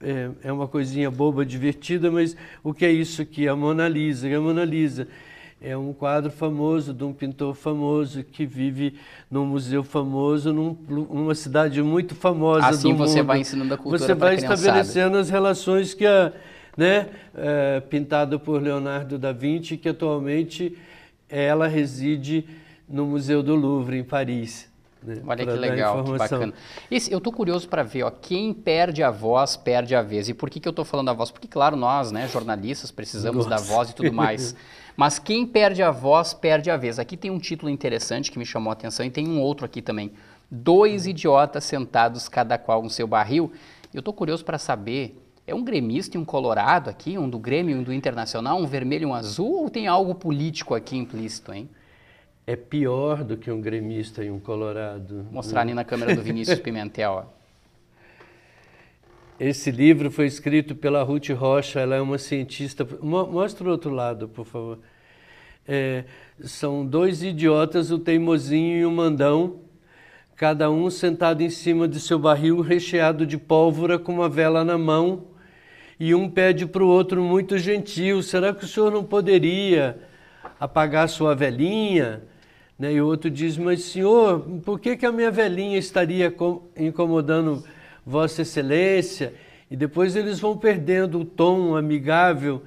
é, é, uma coisinha boba, divertida, mas o que é isso aqui? A Mona Lisa. A Mona Lisa é um quadro famoso de um pintor famoso que vive num museu famoso, num, numa cidade muito famosa assim do mundo. Assim você vai ensinando a cultura Você vai estabelecendo as relações que a né? É, pintado por Leonardo da Vinci, que atualmente ela reside no Museu do Louvre, em Paris. Né? Olha que legal, que bacana. Esse, eu estou curioso para ver, ó, quem perde a voz, perde a vez. E por que, que eu estou falando a voz? Porque, claro, nós, né, jornalistas, precisamos Nossa. da voz e tudo mais. Mas quem perde a voz, perde a vez. Aqui tem um título interessante que me chamou a atenção e tem um outro aqui também. Dois idiotas sentados, cada qual no seu barril. Eu estou curioso para saber é um gremista e um colorado aqui, um do Grêmio e um do Internacional, um vermelho e um azul, ou tem algo político aqui implícito, hein? É pior do que um gremista e um colorado. mostrar ali na câmera do Vinícius Pimentel. Esse livro foi escrito pela Ruth Rocha, ela é uma cientista. Mostra o outro lado, por favor. É, são dois idiotas, o teimosinho e o mandão, cada um sentado em cima de seu barril recheado de pólvora com uma vela na mão e um pede para o outro muito gentil: será que o senhor não poderia apagar sua velhinha? Né, e o outro diz: mas senhor, por que, que a minha velhinha estaria incomodando Vossa Excelência? E depois eles vão perdendo o tom amigável.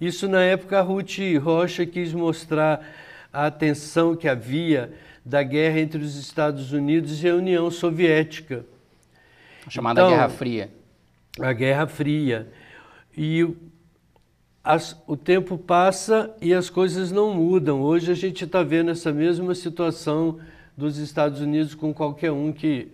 Isso na época Ruth Rocha quis mostrar a tensão que havia da guerra entre os Estados Unidos e a União Soviética. Chamada então, Guerra Fria. A Guerra Fria. E as, o tempo passa e as coisas não mudam. Hoje a gente está vendo essa mesma situação dos Estados Unidos com qualquer um que,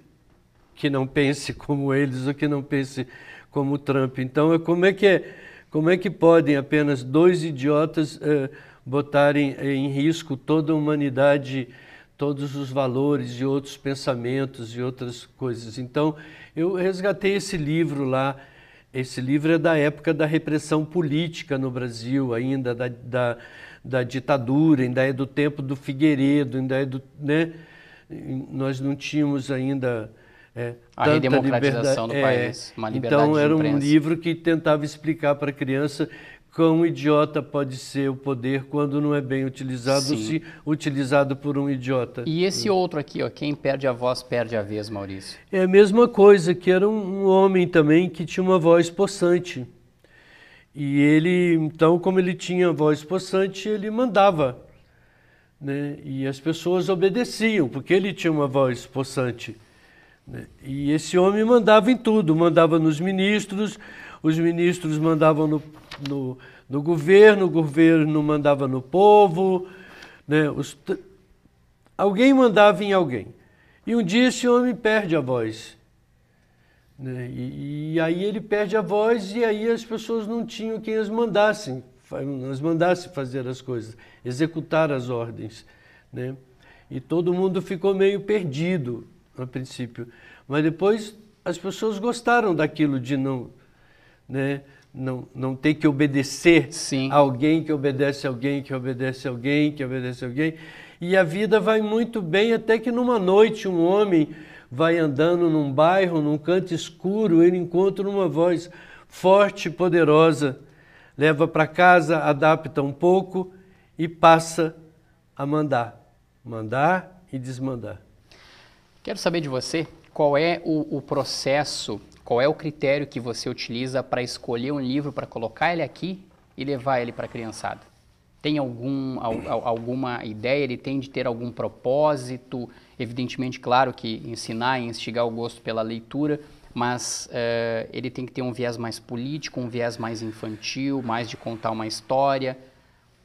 que não pense como eles ou que não pense como Trump. Então, é como é que, é, como é que podem apenas dois idiotas eh, botarem eh, em risco toda a humanidade, todos os valores e outros pensamentos e outras coisas? Então, eu resgatei esse livro lá esse livro é da época da repressão política no Brasil, ainda da, da, da ditadura, ainda é do tempo do Figueiredo, ainda é do. Né? Nós não tínhamos ainda. É, a redemocratização liberdade, do é, país, uma é, liberdade Então era um livro que tentava explicar para a criança cão idiota pode ser o poder quando não é bem utilizado, Sim. se utilizado por um idiota. E esse hum. outro aqui, ó, quem perde a voz perde a vez, Maurício. É a mesma coisa, que era um, um homem também que tinha uma voz possante. E ele, então, como ele tinha a voz possante, ele mandava. Né? E as pessoas obedeciam, porque ele tinha uma voz possante. Né? E esse homem mandava em tudo, mandava nos ministros, os ministros mandavam no, no, no governo, o governo mandava no povo, né? Os, alguém mandava em alguém. E um dia esse homem perde a voz. Né? E, e, aí ele perde a voz e aí as pessoas não tinham quem as mandassem, as mandasse fazer as coisas, executar as ordens. Né? E todo mundo ficou meio perdido a princípio. Mas depois as pessoas gostaram daquilo de não né? Não, não tem que obedecer Sim. a alguém que obedece a alguém, que obedece a alguém, que obedece a alguém. E a vida vai muito bem, até que numa noite um homem vai andando num bairro, num canto escuro, ele encontra uma voz forte e poderosa, leva para casa, adapta um pouco e passa a mandar. Mandar e desmandar. Quero saber de você qual é o, o processo qual é o critério que você utiliza para escolher um livro para colocar ele aqui e levar ele para a criançada? Tem algum, al, alguma ideia? Ele tem de ter algum propósito? Evidentemente, claro que ensinar e instigar o gosto pela leitura, mas uh, ele tem que ter um viés mais político, um viés mais infantil, mais de contar uma história.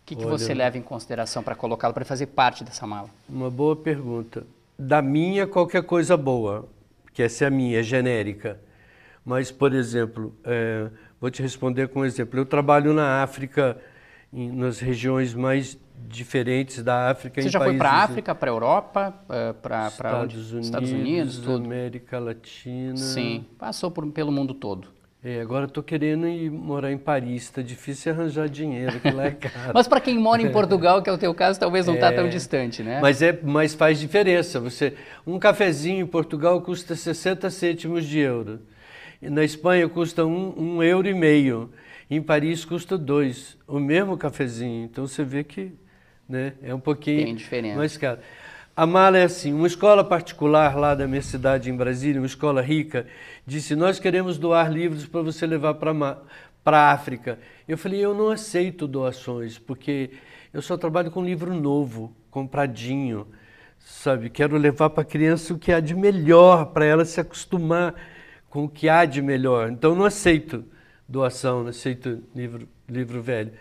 O que, que você leva em consideração para colocá-lo, para fazer parte dessa mala? Uma boa pergunta. Da minha, qualquer coisa boa, porque essa é a minha, é genérica. Mas, por exemplo, é, vou te responder com um exemplo. Eu trabalho na África, em, nas regiões mais diferentes da África. Você já países, foi para a África, para a Europa, é, para Estados, Unidos, Estados Unidos, tudo. América Latina. Sim, passou por, pelo mundo todo. É, agora estou querendo ir morar em Paris, está difícil arranjar dinheiro, que lá é caro. mas para quem mora em Portugal, que é o teu caso, talvez não está é, tão distante, né? Mas, é, mas faz diferença. Você, um cafezinho em Portugal custa 60 cêntimos de euro. Na Espanha custa um, um euro e meio. Em Paris custa dois. O mesmo cafezinho. Então você vê que né, é um pouquinho mais caro. A mala é assim, uma escola particular lá da minha cidade em Brasília, uma escola rica, disse, nós queremos doar livros para você levar para a África. Eu falei, eu não aceito doações, porque eu só trabalho com livro novo, compradinho, sabe? Quero levar para a criança o que há de melhor, para ela se acostumar com o que há de melhor. Então não aceito doação, não aceito livro, livro velho.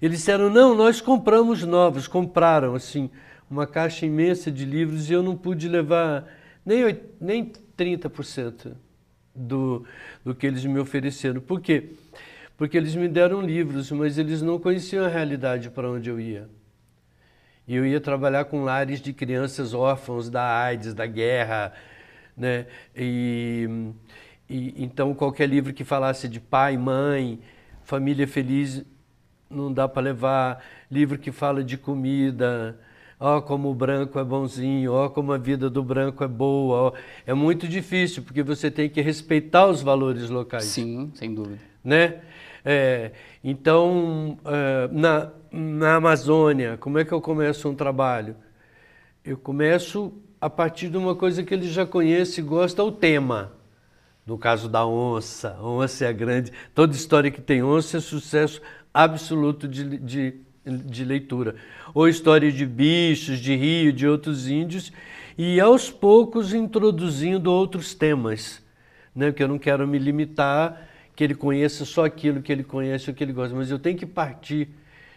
Eles disseram: não, nós compramos novos. Compraram, assim, uma caixa imensa de livros e eu não pude levar nem, nem 30% do, do que eles me ofereceram. Por quê? Porque eles me deram livros, mas eles não conheciam a realidade para onde eu ia. E eu ia trabalhar com lares de crianças órfãos da AIDS, da guerra, né? E, e, então, qualquer livro que falasse de pai, mãe, família feliz, não dá para levar. Livro que fala de comida, ó, oh, como o branco é bonzinho, ó, oh, como a vida do branco é boa. Oh. É muito difícil, porque você tem que respeitar os valores locais. Sim, sem dúvida. Né? É, então, é, na, na Amazônia, como é que eu começo um trabalho? Eu começo a partir de uma coisa que ele já conhece e gosta, o tema. No caso da onça, onça é grande. Toda história que tem onça é sucesso absoluto de, de, de leitura. Ou história de bichos, de rio, de outros índios. E aos poucos introduzindo outros temas. Né? Porque eu não quero me limitar que ele conheça só aquilo que ele conhece ou que ele gosta. Mas eu tenho que partir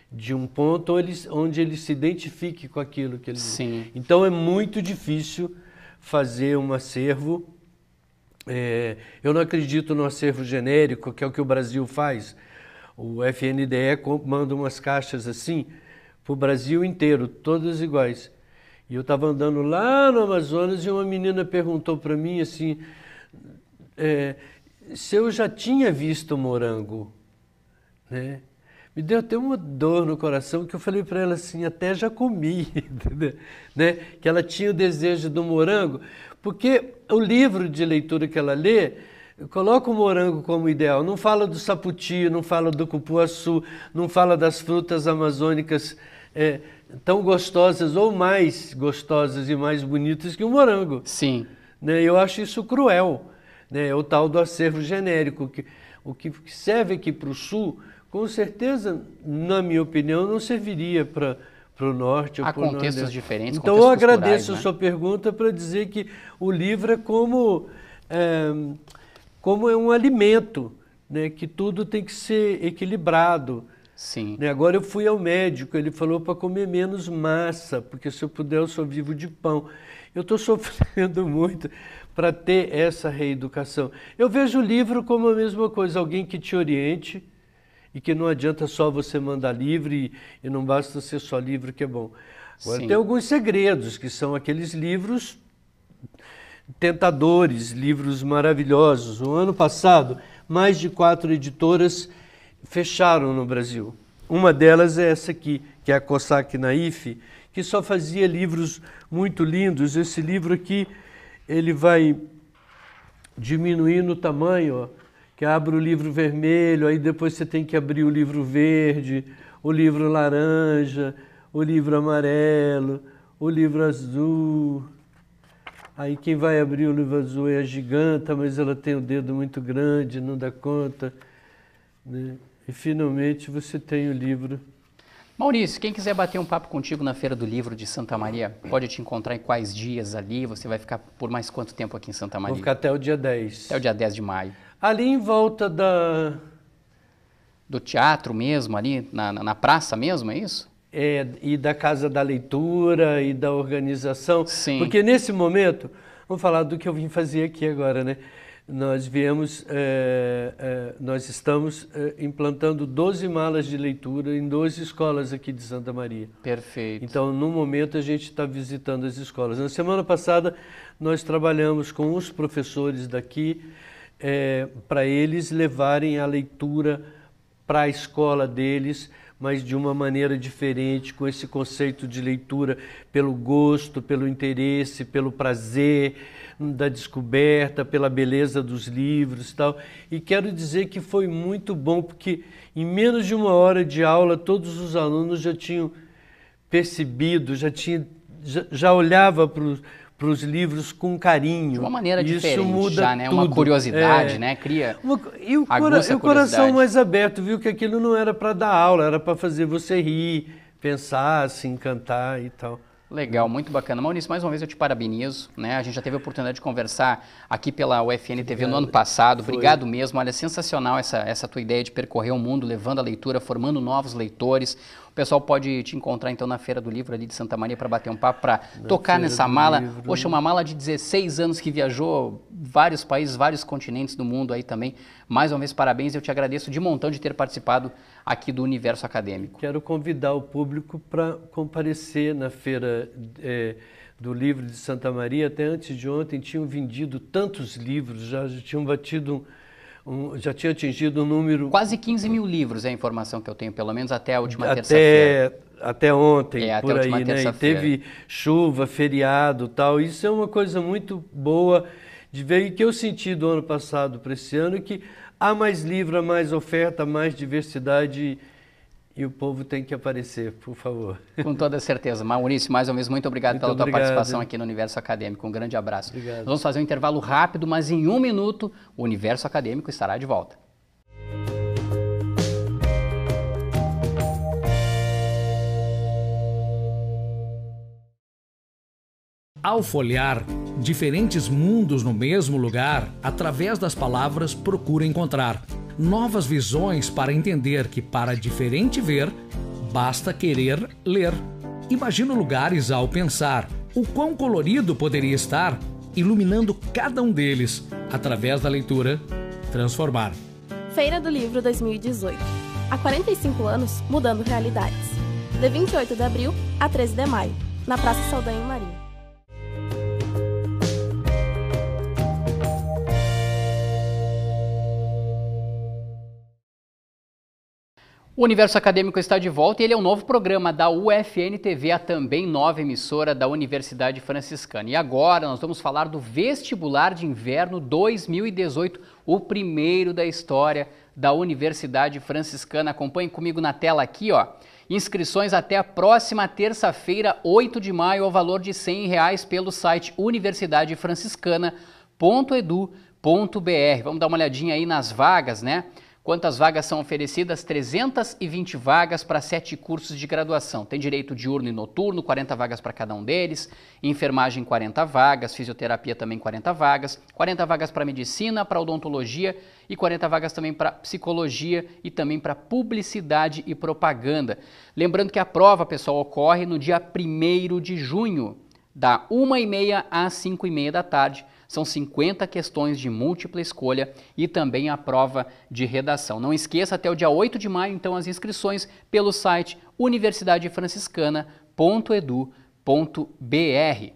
de um ponto onde ele se identifique com aquilo que ele. Sim. Então é muito difícil fazer um acervo é, eu não acredito no acervo genérico, que é o que o Brasil faz. O FNDE manda umas caixas assim para o Brasil inteiro, todas iguais. E eu estava andando lá no Amazonas e uma menina perguntou para mim assim: é, se eu já tinha visto morango. Né? Me deu até uma dor no coração que eu falei para ela assim: até já comi, né? que ela tinha o desejo do morango. Porque o livro de leitura que ela lê coloca o morango como ideal. Não fala do sapoti, não fala do cupuaçu, não fala das frutas amazônicas é, tão gostosas ou mais gostosas e mais bonitas que o morango. Sim. Né? Eu acho isso cruel. Né? É o tal do acervo genérico. Que, o que serve aqui para o Sul, com certeza, na minha opinião, não serviria para para o norte ou para o nordeste. Há contextos diferentes, Então eu agradeço a né? sua pergunta para dizer que o livro é como é, como é um alimento, né, que tudo tem que ser equilibrado. Sim. Né? Agora eu fui ao médico, ele falou para comer menos massa, porque se eu puder eu só vivo de pão. Eu estou sofrendo muito para ter essa reeducação. Eu vejo o livro como a mesma coisa, alguém que te oriente, e que não adianta só você mandar livre e não basta ser só livro que é bom. Agora, tem alguns segredos, que são aqueles livros tentadores, livros maravilhosos. o ano passado, mais de quatro editoras fecharam no Brasil. Uma delas é essa aqui, que é a Cossack Naif, que só fazia livros muito lindos. Esse livro aqui, ele vai diminuindo o tamanho, ó que abre o livro vermelho, aí depois você tem que abrir o livro verde, o livro laranja, o livro amarelo, o livro azul. Aí quem vai abrir o livro azul é a giganta, mas ela tem o um dedo muito grande, não dá conta. Né? E finalmente você tem o livro. Maurício, quem quiser bater um papo contigo na Feira do Livro de Santa Maria, pode te encontrar em quais dias ali? Você vai ficar por mais quanto tempo aqui em Santa Maria? Vou ficar até o dia 10. Até o dia 10 de maio. Ali em volta da. Do teatro mesmo, ali na, na praça mesmo, é isso? É, e da Casa da Leitura e da organização. Sim. Porque nesse momento, vamos falar do que eu vim fazer aqui agora, né? Nós viemos, é, é, nós estamos é, implantando 12 malas de leitura em 12 escolas aqui de Santa Maria. Perfeito. Então, no momento, a gente está visitando as escolas. Na semana passada, nós trabalhamos com os professores daqui, é, para eles levarem a leitura para a escola deles, mas de uma maneira diferente, com esse conceito de leitura pelo gosto, pelo interesse, pelo prazer da descoberta, pela beleza dos livros e tal. E quero dizer que foi muito bom, porque em menos de uma hora de aula, todos os alunos já tinham percebido, já, tinha, já, já olhava para os para os livros com carinho. De uma maneira Isso diferente muda já, né? Tudo. Uma curiosidade, é. né? Cria. Uma... E o, cora... o coração mais aberto viu que aquilo não era para dar aula, era para fazer você rir, pensar, se encantar e tal. Legal, muito bacana. Maurício, mais uma vez eu te parabenizo. Né? A gente já teve a oportunidade de conversar aqui pela UFN TV no ano passado. Foi. Obrigado mesmo. Olha, sensacional essa, essa tua ideia de percorrer o mundo, levando a leitura, formando novos leitores. O pessoal pode te encontrar então na Feira do Livro ali de Santa Maria para bater um papo, para tocar Feira nessa mala. Livro. Poxa, uma mala de 16 anos que viajou vários países, vários continentes do mundo aí também. Mais uma vez, parabéns. Eu te agradeço de montão de ter participado aqui do Universo Acadêmico. Quero convidar o público para comparecer na Feira é, do Livro de Santa Maria. Até antes de ontem tinham vendido tantos livros, já tinham batido um, já tinha atingido o um número. Quase 15 mil livros é a informação que eu tenho, pelo menos até a última até, terça-feira. Até ontem, é, por até aí, né? E teve chuva, feriado tal. Isso é uma coisa muito boa de ver e que eu senti do ano passado para esse ano que há mais livro, há mais oferta, há mais diversidade e o povo tem que aparecer, por favor. Com toda certeza. Maurício, mais uma vez, muito obrigado muito pela obrigado. tua participação aqui no Universo Acadêmico. Um grande abraço. Obrigado. Nós vamos fazer um intervalo rápido, mas em um minuto o Universo Acadêmico estará de volta. Ao folhear diferentes mundos no mesmo lugar, através das palavras procura encontrar novas visões para entender que, para diferente ver, basta querer ler. Imagino lugares ao pensar o quão colorido poderia estar, iluminando cada um deles através da leitura Transformar. Feira do Livro 2018. Há 45 anos, mudando realidades. De 28 de abril a 13 de maio, na Praça Saldanha Marinho. O Universo Acadêmico está de volta e ele é um novo programa da UFN TV, a também nova emissora da Universidade Franciscana. E agora nós vamos falar do Vestibular de Inverno 2018, o primeiro da história da Universidade Franciscana. Acompanhe comigo na tela aqui, ó. Inscrições até a próxima terça-feira, 8 de maio, ao valor de R$ 100 reais pelo site universidadefranciscana.edu.br. Vamos dar uma olhadinha aí nas vagas, né? Quantas vagas são oferecidas? 320 vagas para sete cursos de graduação. Tem direito diurno e noturno, 40 vagas para cada um deles. Enfermagem, 40 vagas. Fisioterapia, também 40 vagas. 40 vagas para medicina, para odontologia e 40 vagas também para psicologia e também para publicidade e propaganda. Lembrando que a prova, pessoal, ocorre no dia 1 de junho, da 1h30 às 5h30 da tarde são 50 questões de múltipla escolha e também a prova de redação. Não esqueça, até o dia 8 de maio, então, as inscrições pelo site universidadefranciscana.edu.br.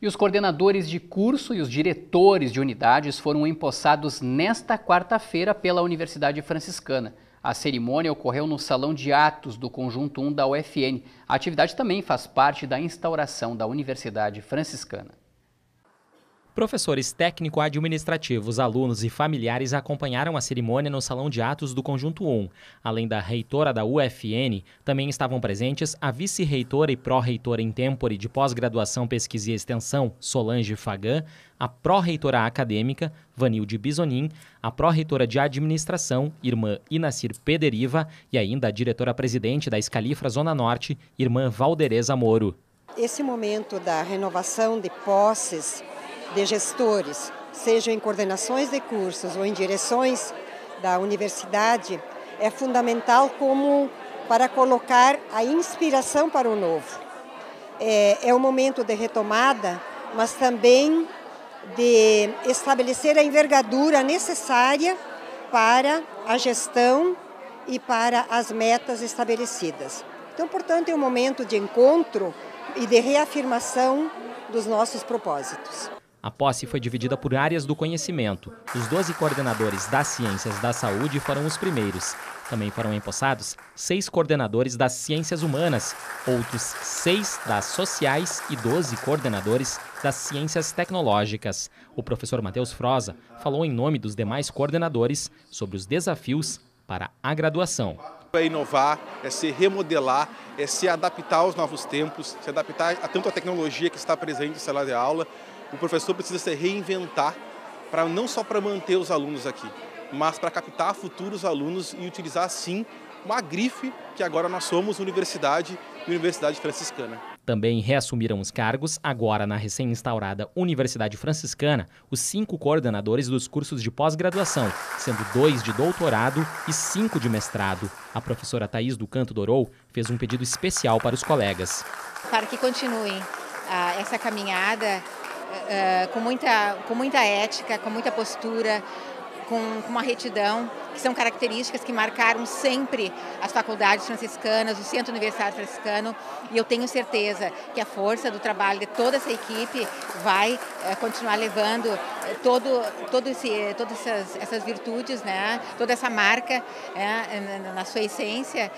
E os coordenadores de curso e os diretores de unidades foram empossados nesta quarta-feira pela Universidade Franciscana. A cerimônia ocorreu no Salão de Atos do Conjunto 1 da UFN. A atividade também faz parte da instauração da Universidade Franciscana. Professores técnico-administrativos, alunos e familiares acompanharam a cerimônia no Salão de Atos do Conjunto 1. Além da reitora da UFN, também estavam presentes a vice-reitora e pró-reitora em tempore de pós-graduação, pesquisa e extensão, Solange Fagan, a pró-reitora acadêmica, Vanilde Bisonin, a pró-reitora de administração, irmã Inacir Pederiva, e ainda a diretora-presidente da Escalifra Zona Norte, irmã Valdereza Moro. Esse momento da renovação de posses de gestores, seja em coordenações de cursos ou em direções da universidade, é fundamental como para colocar a inspiração para o novo. É, é um momento de retomada, mas também de estabelecer a envergadura necessária para a gestão e para as metas estabelecidas. Então, portanto, é um momento de encontro e de reafirmação dos nossos propósitos. A posse foi dividida por áreas do conhecimento. Os 12 coordenadores das ciências da saúde foram os primeiros. Também foram empossados seis coordenadores das ciências humanas, outros seis das sociais e 12 coordenadores das ciências tecnológicas. O professor Matheus Froza falou em nome dos demais coordenadores sobre os desafios para a graduação é inovar, é se remodelar, é se adaptar aos novos tempos, se adaptar a tanto à tecnologia que está presente em sala de aula, o professor precisa se reinventar para não só para manter os alunos aqui, mas para captar futuros alunos e utilizar sim uma grife que agora nós somos universidade e universidade franciscana. Também reassumiram os cargos, agora na recém-instaurada Universidade Franciscana, os cinco coordenadores dos cursos de pós-graduação, sendo dois de doutorado e cinco de mestrado. A professora Thais do Canto Dorou fez um pedido especial para os colegas. Para que continuem ah, essa caminhada é, com, muita, com muita ética, com muita postura, com, com uma retidão, que são características que marcaram sempre as faculdades franciscanas, o centro universitário franciscano, e eu tenho certeza que a força do trabalho de toda essa equipe vai é, continuar levando é, todo, todo esse, todas essas, essas virtudes, né, toda essa marca na sua essência.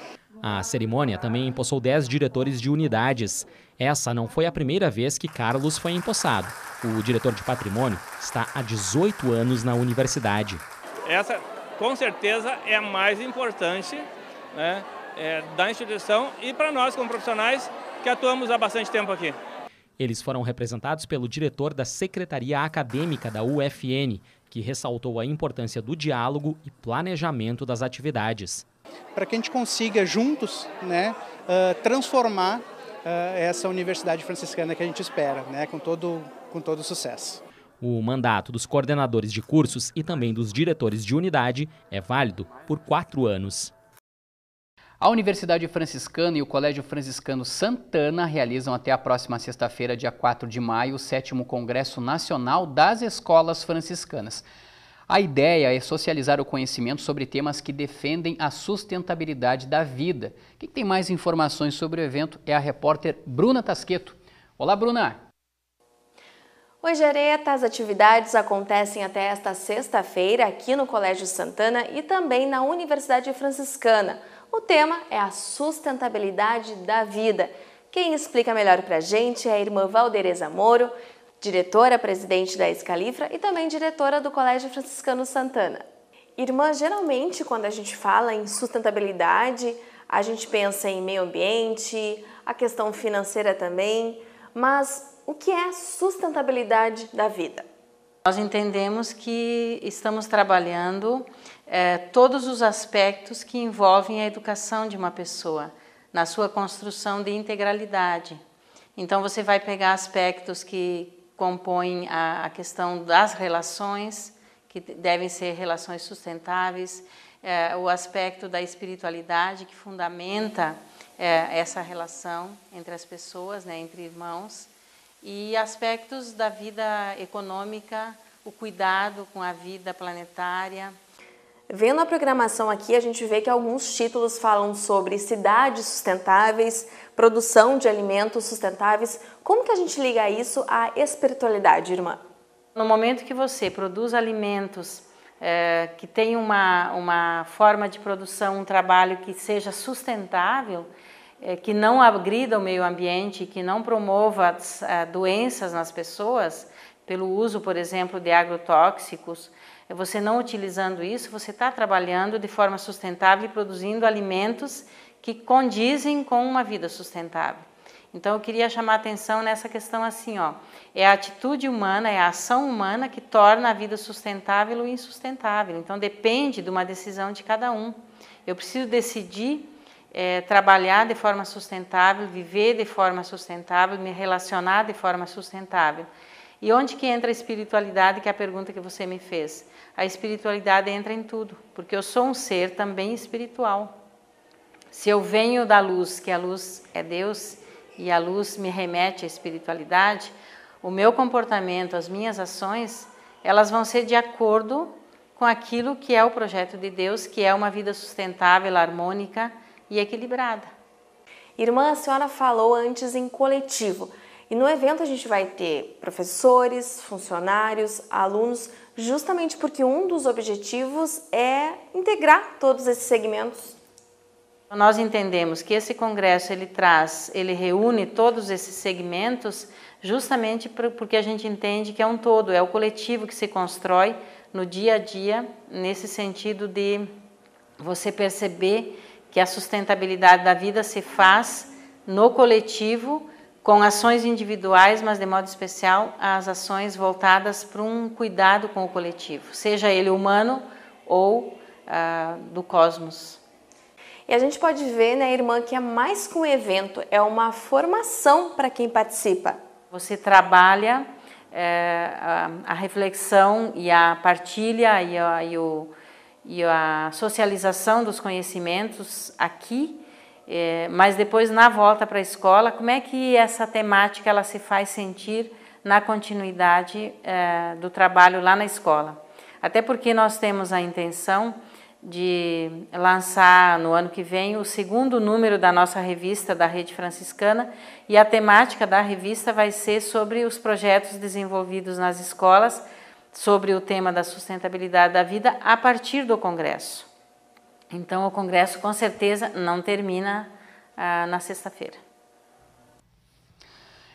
A cerimônia também empossou 10 diretores de unidades. Essa não foi a primeira vez que Carlos foi empossado. O diretor de patrimônio está há 18 anos na universidade. Essa, com certeza, é a mais importante né, é, da instituição e para nós, como profissionais, que atuamos há bastante tempo aqui. Eles foram representados pelo diretor da Secretaria Acadêmica da UFN, que ressaltou a importância do diálogo e planejamento das atividades para que a gente consiga juntos né, ah, transformar ah, essa universidade franciscana que a gente espera, né, com, todo, com todo sucesso. O mandato dos coordenadores de cursos e também dos diretores de unidade é válido por quatro anos. A Universidade Franciscana e o Colégio Franciscano Santana realizam até a próxima sexta-feira, dia 4 de maio, o 7 Congresso Nacional das Escolas Franciscanas. A ideia é socializar o conhecimento sobre temas que defendem a sustentabilidade da vida. Quem tem mais informações sobre o evento é a repórter Bruna Tasqueto. Olá, Bruna! Oi, Jareta! As atividades acontecem até esta sexta-feira aqui no Colégio Santana e também na Universidade Franciscana. O tema é a sustentabilidade da vida. Quem explica melhor para a gente é a irmã Valdereza Moro, diretora-presidente da Escalifra e também diretora do Colégio Franciscano Santana. Irmã, geralmente quando a gente fala em sustentabilidade, a gente pensa em meio ambiente, a questão financeira também, mas o que é sustentabilidade da vida? Nós entendemos que estamos trabalhando é, todos os aspectos que envolvem a educação de uma pessoa, na sua construção de integralidade. Então, você vai pegar aspectos que compõem a, a questão das relações, que devem ser relações sustentáveis, é, o aspecto da espiritualidade que fundamenta é, essa relação entre as pessoas, né, entre irmãos, e aspectos da vida econômica, o cuidado com a vida planetária. Vendo a programação aqui, a gente vê que alguns títulos falam sobre cidades sustentáveis, produção de alimentos sustentáveis. Como que a gente liga isso à espiritualidade, irmã? No momento que você produz alimentos é, que tem uma, uma forma de produção, um trabalho que seja sustentável, é, que não agrida o meio ambiente, que não promova é, doenças nas pessoas, pelo uso, por exemplo, de agrotóxicos, é, você não utilizando isso, você está trabalhando de forma sustentável e produzindo alimentos que condizem com uma vida sustentável. Então eu queria chamar atenção nessa questão assim, ó, é a atitude humana, é a ação humana que torna a vida sustentável ou insustentável. Então depende de uma decisão de cada um. Eu preciso decidir é, trabalhar de forma sustentável, viver de forma sustentável, me relacionar de forma sustentável. E onde que entra a espiritualidade, que é a pergunta que você me fez? A espiritualidade entra em tudo, porque eu sou um ser também espiritual. Se eu venho da luz, que a luz é Deus e a luz me remete à espiritualidade, o meu comportamento, as minhas ações, elas vão ser de acordo com aquilo que é o projeto de Deus, que é uma vida sustentável, harmônica e equilibrada. Irmã, a senhora falou antes em coletivo. E no evento a gente vai ter professores, funcionários, alunos, justamente porque um dos objetivos é integrar todos esses segmentos então, nós entendemos que esse congresso ele traz, ele reúne todos esses segmentos justamente porque a gente entende que é um todo, é o coletivo que se constrói no dia a dia, nesse sentido de você perceber que a sustentabilidade da vida se faz no coletivo, com ações individuais, mas de modo especial as ações voltadas para um cuidado com o coletivo, seja ele humano ou ah, do cosmos. E a gente pode ver né, Irmã que é mais que um evento, é uma formação para quem participa. Você trabalha é, a, a, reflexão e a partilha e a, e o, e a socialização dos conhecimentos aqui, é, mas depois na volta para a escola, como é que essa temática ela se faz sentir na continuidade é, do trabalho lá na escola? Até porque nós temos a intenção de lançar no ano que vem o segundo número da nossa revista da Rede Franciscana e a temática da revista vai ser sobre os projetos desenvolvidos nas escolas sobre o tema da sustentabilidade da vida a partir do Congresso. Então, o Congresso com certeza não termina ah, na sexta-feira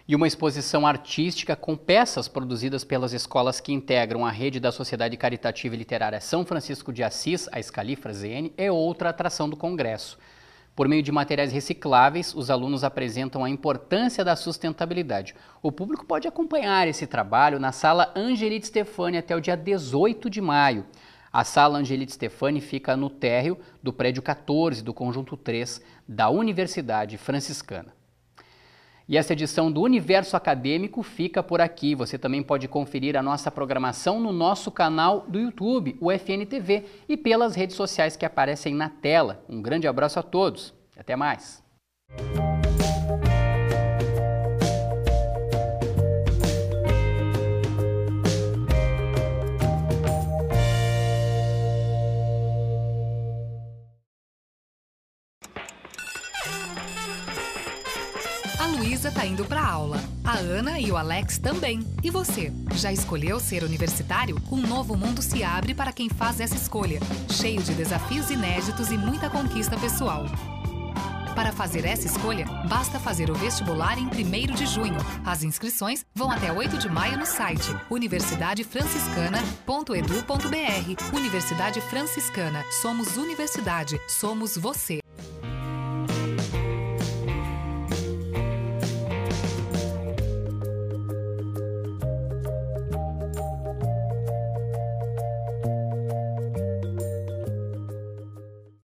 e uma exposição artística com peças produzidas pelas escolas que integram a rede da Sociedade Caritativa e Literária São Francisco de Assis, a Escalifra ZN, é outra atração do congresso. Por meio de materiais recicláveis, os alunos apresentam a importância da sustentabilidade. O público pode acompanhar esse trabalho na sala Angelite Stefani até o dia 18 de maio. A sala Angelite Stefani fica no térreo do prédio 14 do conjunto 3 da Universidade Franciscana. E essa edição do Universo Acadêmico fica por aqui. Você também pode conferir a nossa programação no nosso canal do YouTube, o FNTV, e pelas redes sociais que aparecem na tela. Um grande abraço a todos. Até mais. tá indo para aula. A Ana e o Alex também. E você? Já escolheu ser universitário? Um novo mundo se abre para quem faz essa escolha, cheio de desafios inéditos e muita conquista pessoal. Para fazer essa escolha, basta fazer o vestibular em 1 de junho. As inscrições vão até 8 de maio no site universidadefranciscana.edu.br. Universidade Franciscana. Somos universidade, somos você.